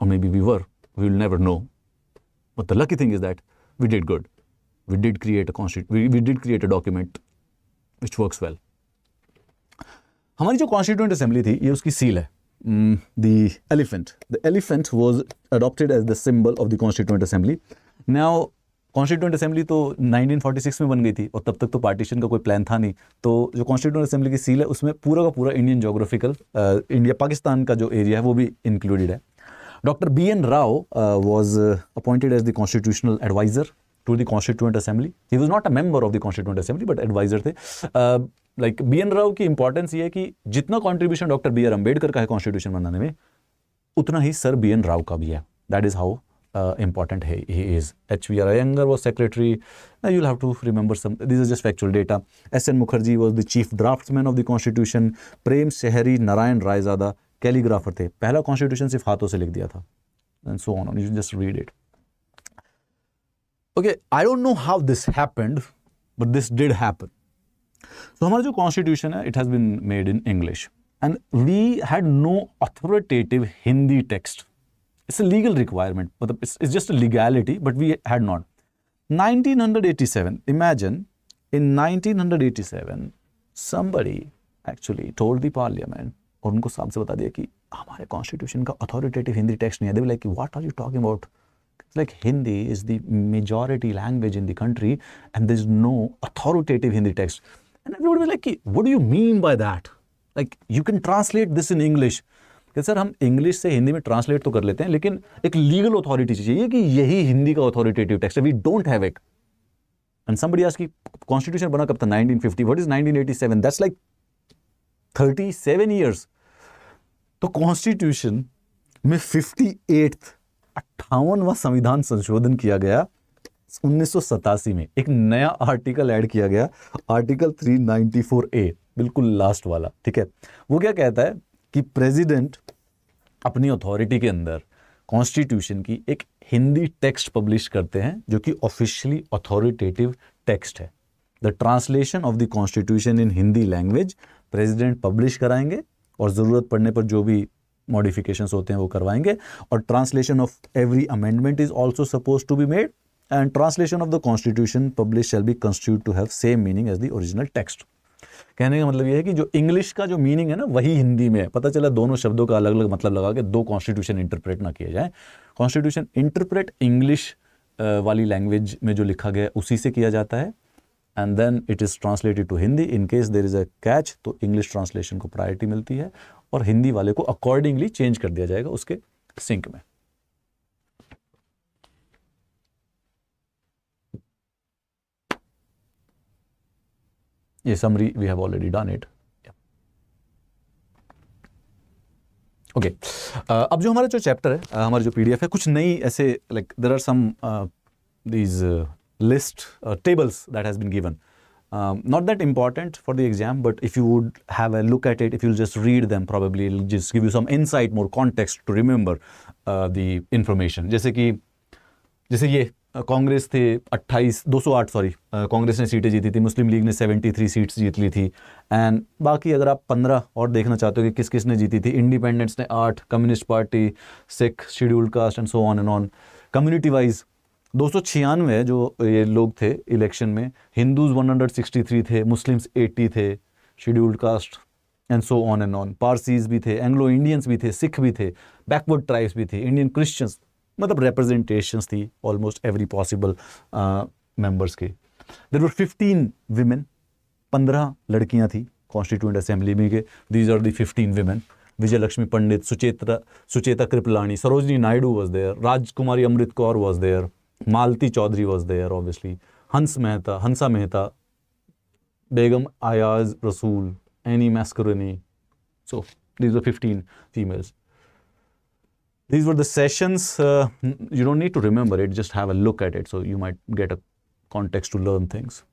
[SPEAKER 1] or maybe we were, we will never know. But the lucky thing is that we did good. We did create a constitu- we, we did create a document which works well. हमारी जो कॉन्स्टिट्यूंट असेंबली थी ये उसकी सील है the elephant the elephant was adopted as the symbol of the constituent assembly now constituent assembly तो 1946 में बन गई थी और तब तक तो पार्टीशन का कोई प्लान था नहीं तो जो कॉन्स्टिट्यूंट असेंबली की सील है उसमें पूरा का पूरा इंडियन जोग्राफिकल इंडिया पाकिस्तान का जो एरिया है वो भी इंक्लूडेड है Dr. B.N. Rao uh, was uh, appointed as the constitutional advisor to the Constituent Assembly. He was not a member of the Constituent Assembly, but advisor थे. Uh, like B.N. Rao की importance ये है कि जितना contribution Dr. B.R. अम्बेडकर का है constitution बनाने में, उतना ही सर B.N. Rao का भी है. That is how uh, important he, he is. H.V.R. Iyengar was secretary. Now you'll have to remember some. These are just factual data. S.N. Mukherjee was the chief draftsman of the constitution. Prem Sehari Narayan Raizada calligrapher थे पहला कॉन्स्टिट्यूशन सिर्फ हाथों से लिख दिया था and so on you just read it okay I don't know how this happened but this did happen so हमारा जो कॉन्स्टिट्यूशन है it has been made in English and we had no authoritative Hindi text it's a legal requirement मतलब it's just a legality but we had not 1987 imagine in 1987 somebody actually told the parliament और उनको साफ से बता दिया कि हमारे कॉन्स्टिट्यूशन का अथॉरिटेटिव हिंदी टेक्स्ट नहीं है they like what are you talking about like Hindi is the majority language in the country and there is no authoritative Hindi text and like like, what you mean by that like you can translate this in English कि सर हम इंग्लिश से हिंदी में ट्रांसलेट तो कर लेते हैं लेकिन एक लीगल अथॉरिटी चाहिए कि यही हिंदी का अथॉरिटेटिव टेक्स्ट है we don't have it and somebody आज की कॉन्स्टिट्यूशन बना कब था 1950 what is 1987 that's like 37 years तो कॉन्स्टिट्यूशन में फिफ्टी एट्थ अट्ठावनवा संविधान संशोधन किया गया उन्नीस में एक नया आर्टिकल ऐड किया गया आर्टिकल 394 ए बिल्कुल लास्ट वाला ठीक है वो क्या कहता है कि प्रेसिडेंट अपनी अथॉरिटी के अंदर कॉन्स्टिट्यूशन की एक हिंदी टेक्स्ट पब्लिश करते हैं जो कि ऑफिशियली अथॉरिटेटिव टेक्स्ट है the translation of the constitution in Hindi language president publish कराएंगे और ज़रूरत पड़ने पर जो भी मॉडिफिकेशंस होते हैं वो करवाएंगे और translation of every amendment is also suppose to be made and translation of the constitution publish shall be constitute to have same meaning as the original text कहने का मतलब यह है कि जो इंग्लिश का जो मीनिंग है ना वही हिंदी में है पता चला दोनों शब्दों का अलग अलग मतलब लगा के दो कॉन्स्टिट्यूशन इंटरप्रेट ना किए जाए कॉन्स्टिट्यूशन इंटरप्रेट इंग्लिश वाली लैंग्वेज में जो लिखा गया उसी से किया जाता है and then it is translated to Hindi in case there is a catch तो इंग्लिश ट्रांसलेशन को प्रायोरिटी मिलती है और हिंदी वाले को अकॉर्डिंगली चेंज कर दिया जाएगा उसके सिंक में ये summary we have already done it okay अब जो हमारा जो चैप्टर है uh, हमारा जो पीडीएफ है कुछ नई ऐसे like there are some these list uh, tables that has been given. Um, not that important for the exam, but if you would have a look at it, if you'll just read them, probably it'll just give you some insight, more context to remember uh, the information. जैसे कि जैसे ये कांग्रेस थे 28 208 सॉरी कांग्रेस ने सीटें जीती थी मुस्लिम लीग ने 73 सीट्स जीत ली थी एंड बाकी अगर आप 15 और देखना चाहते हो कि किस किस ने जीती थी इंडिपेंडेंट्स ने आठ communist party Sikh scheduled caste and so on and on community wise दो जो ये लोग थे इलेक्शन में हिंदूज 163 थे मुस्लिम्स 80 थे scheduled caste and so on and on Parsis भी थे एंग्लो इंडियंस भी थे सिख भी थे बैकवर्ड ट्राइब्स भी थे इंडियन क्रिश्चियंस मतलब रिप्रेजेंटेशन थी ऑलमोस्ट एवरी पॉसिबल मेंबर्स के देर वर फिफ्टीन वीमेन पंद्रह लड़कियाँ थी कॉन्स्टिट्यूंट असेंबली में के these are the fifteen women Vijaya Lakshmi Pandit Sucheta Sucheta Kripalani Sarojini Naidu was there Rajkumari Amrit Kaur was there Malti Chaudhary was there, obviously. Hans Mehta, Hansa Mehta, Begum Ayaz Rasool, Annie Mascarini. So these were 15 females. These were the sessions. Uh, you don't need to remember it, just have a look at it. So you might get a context to learn things.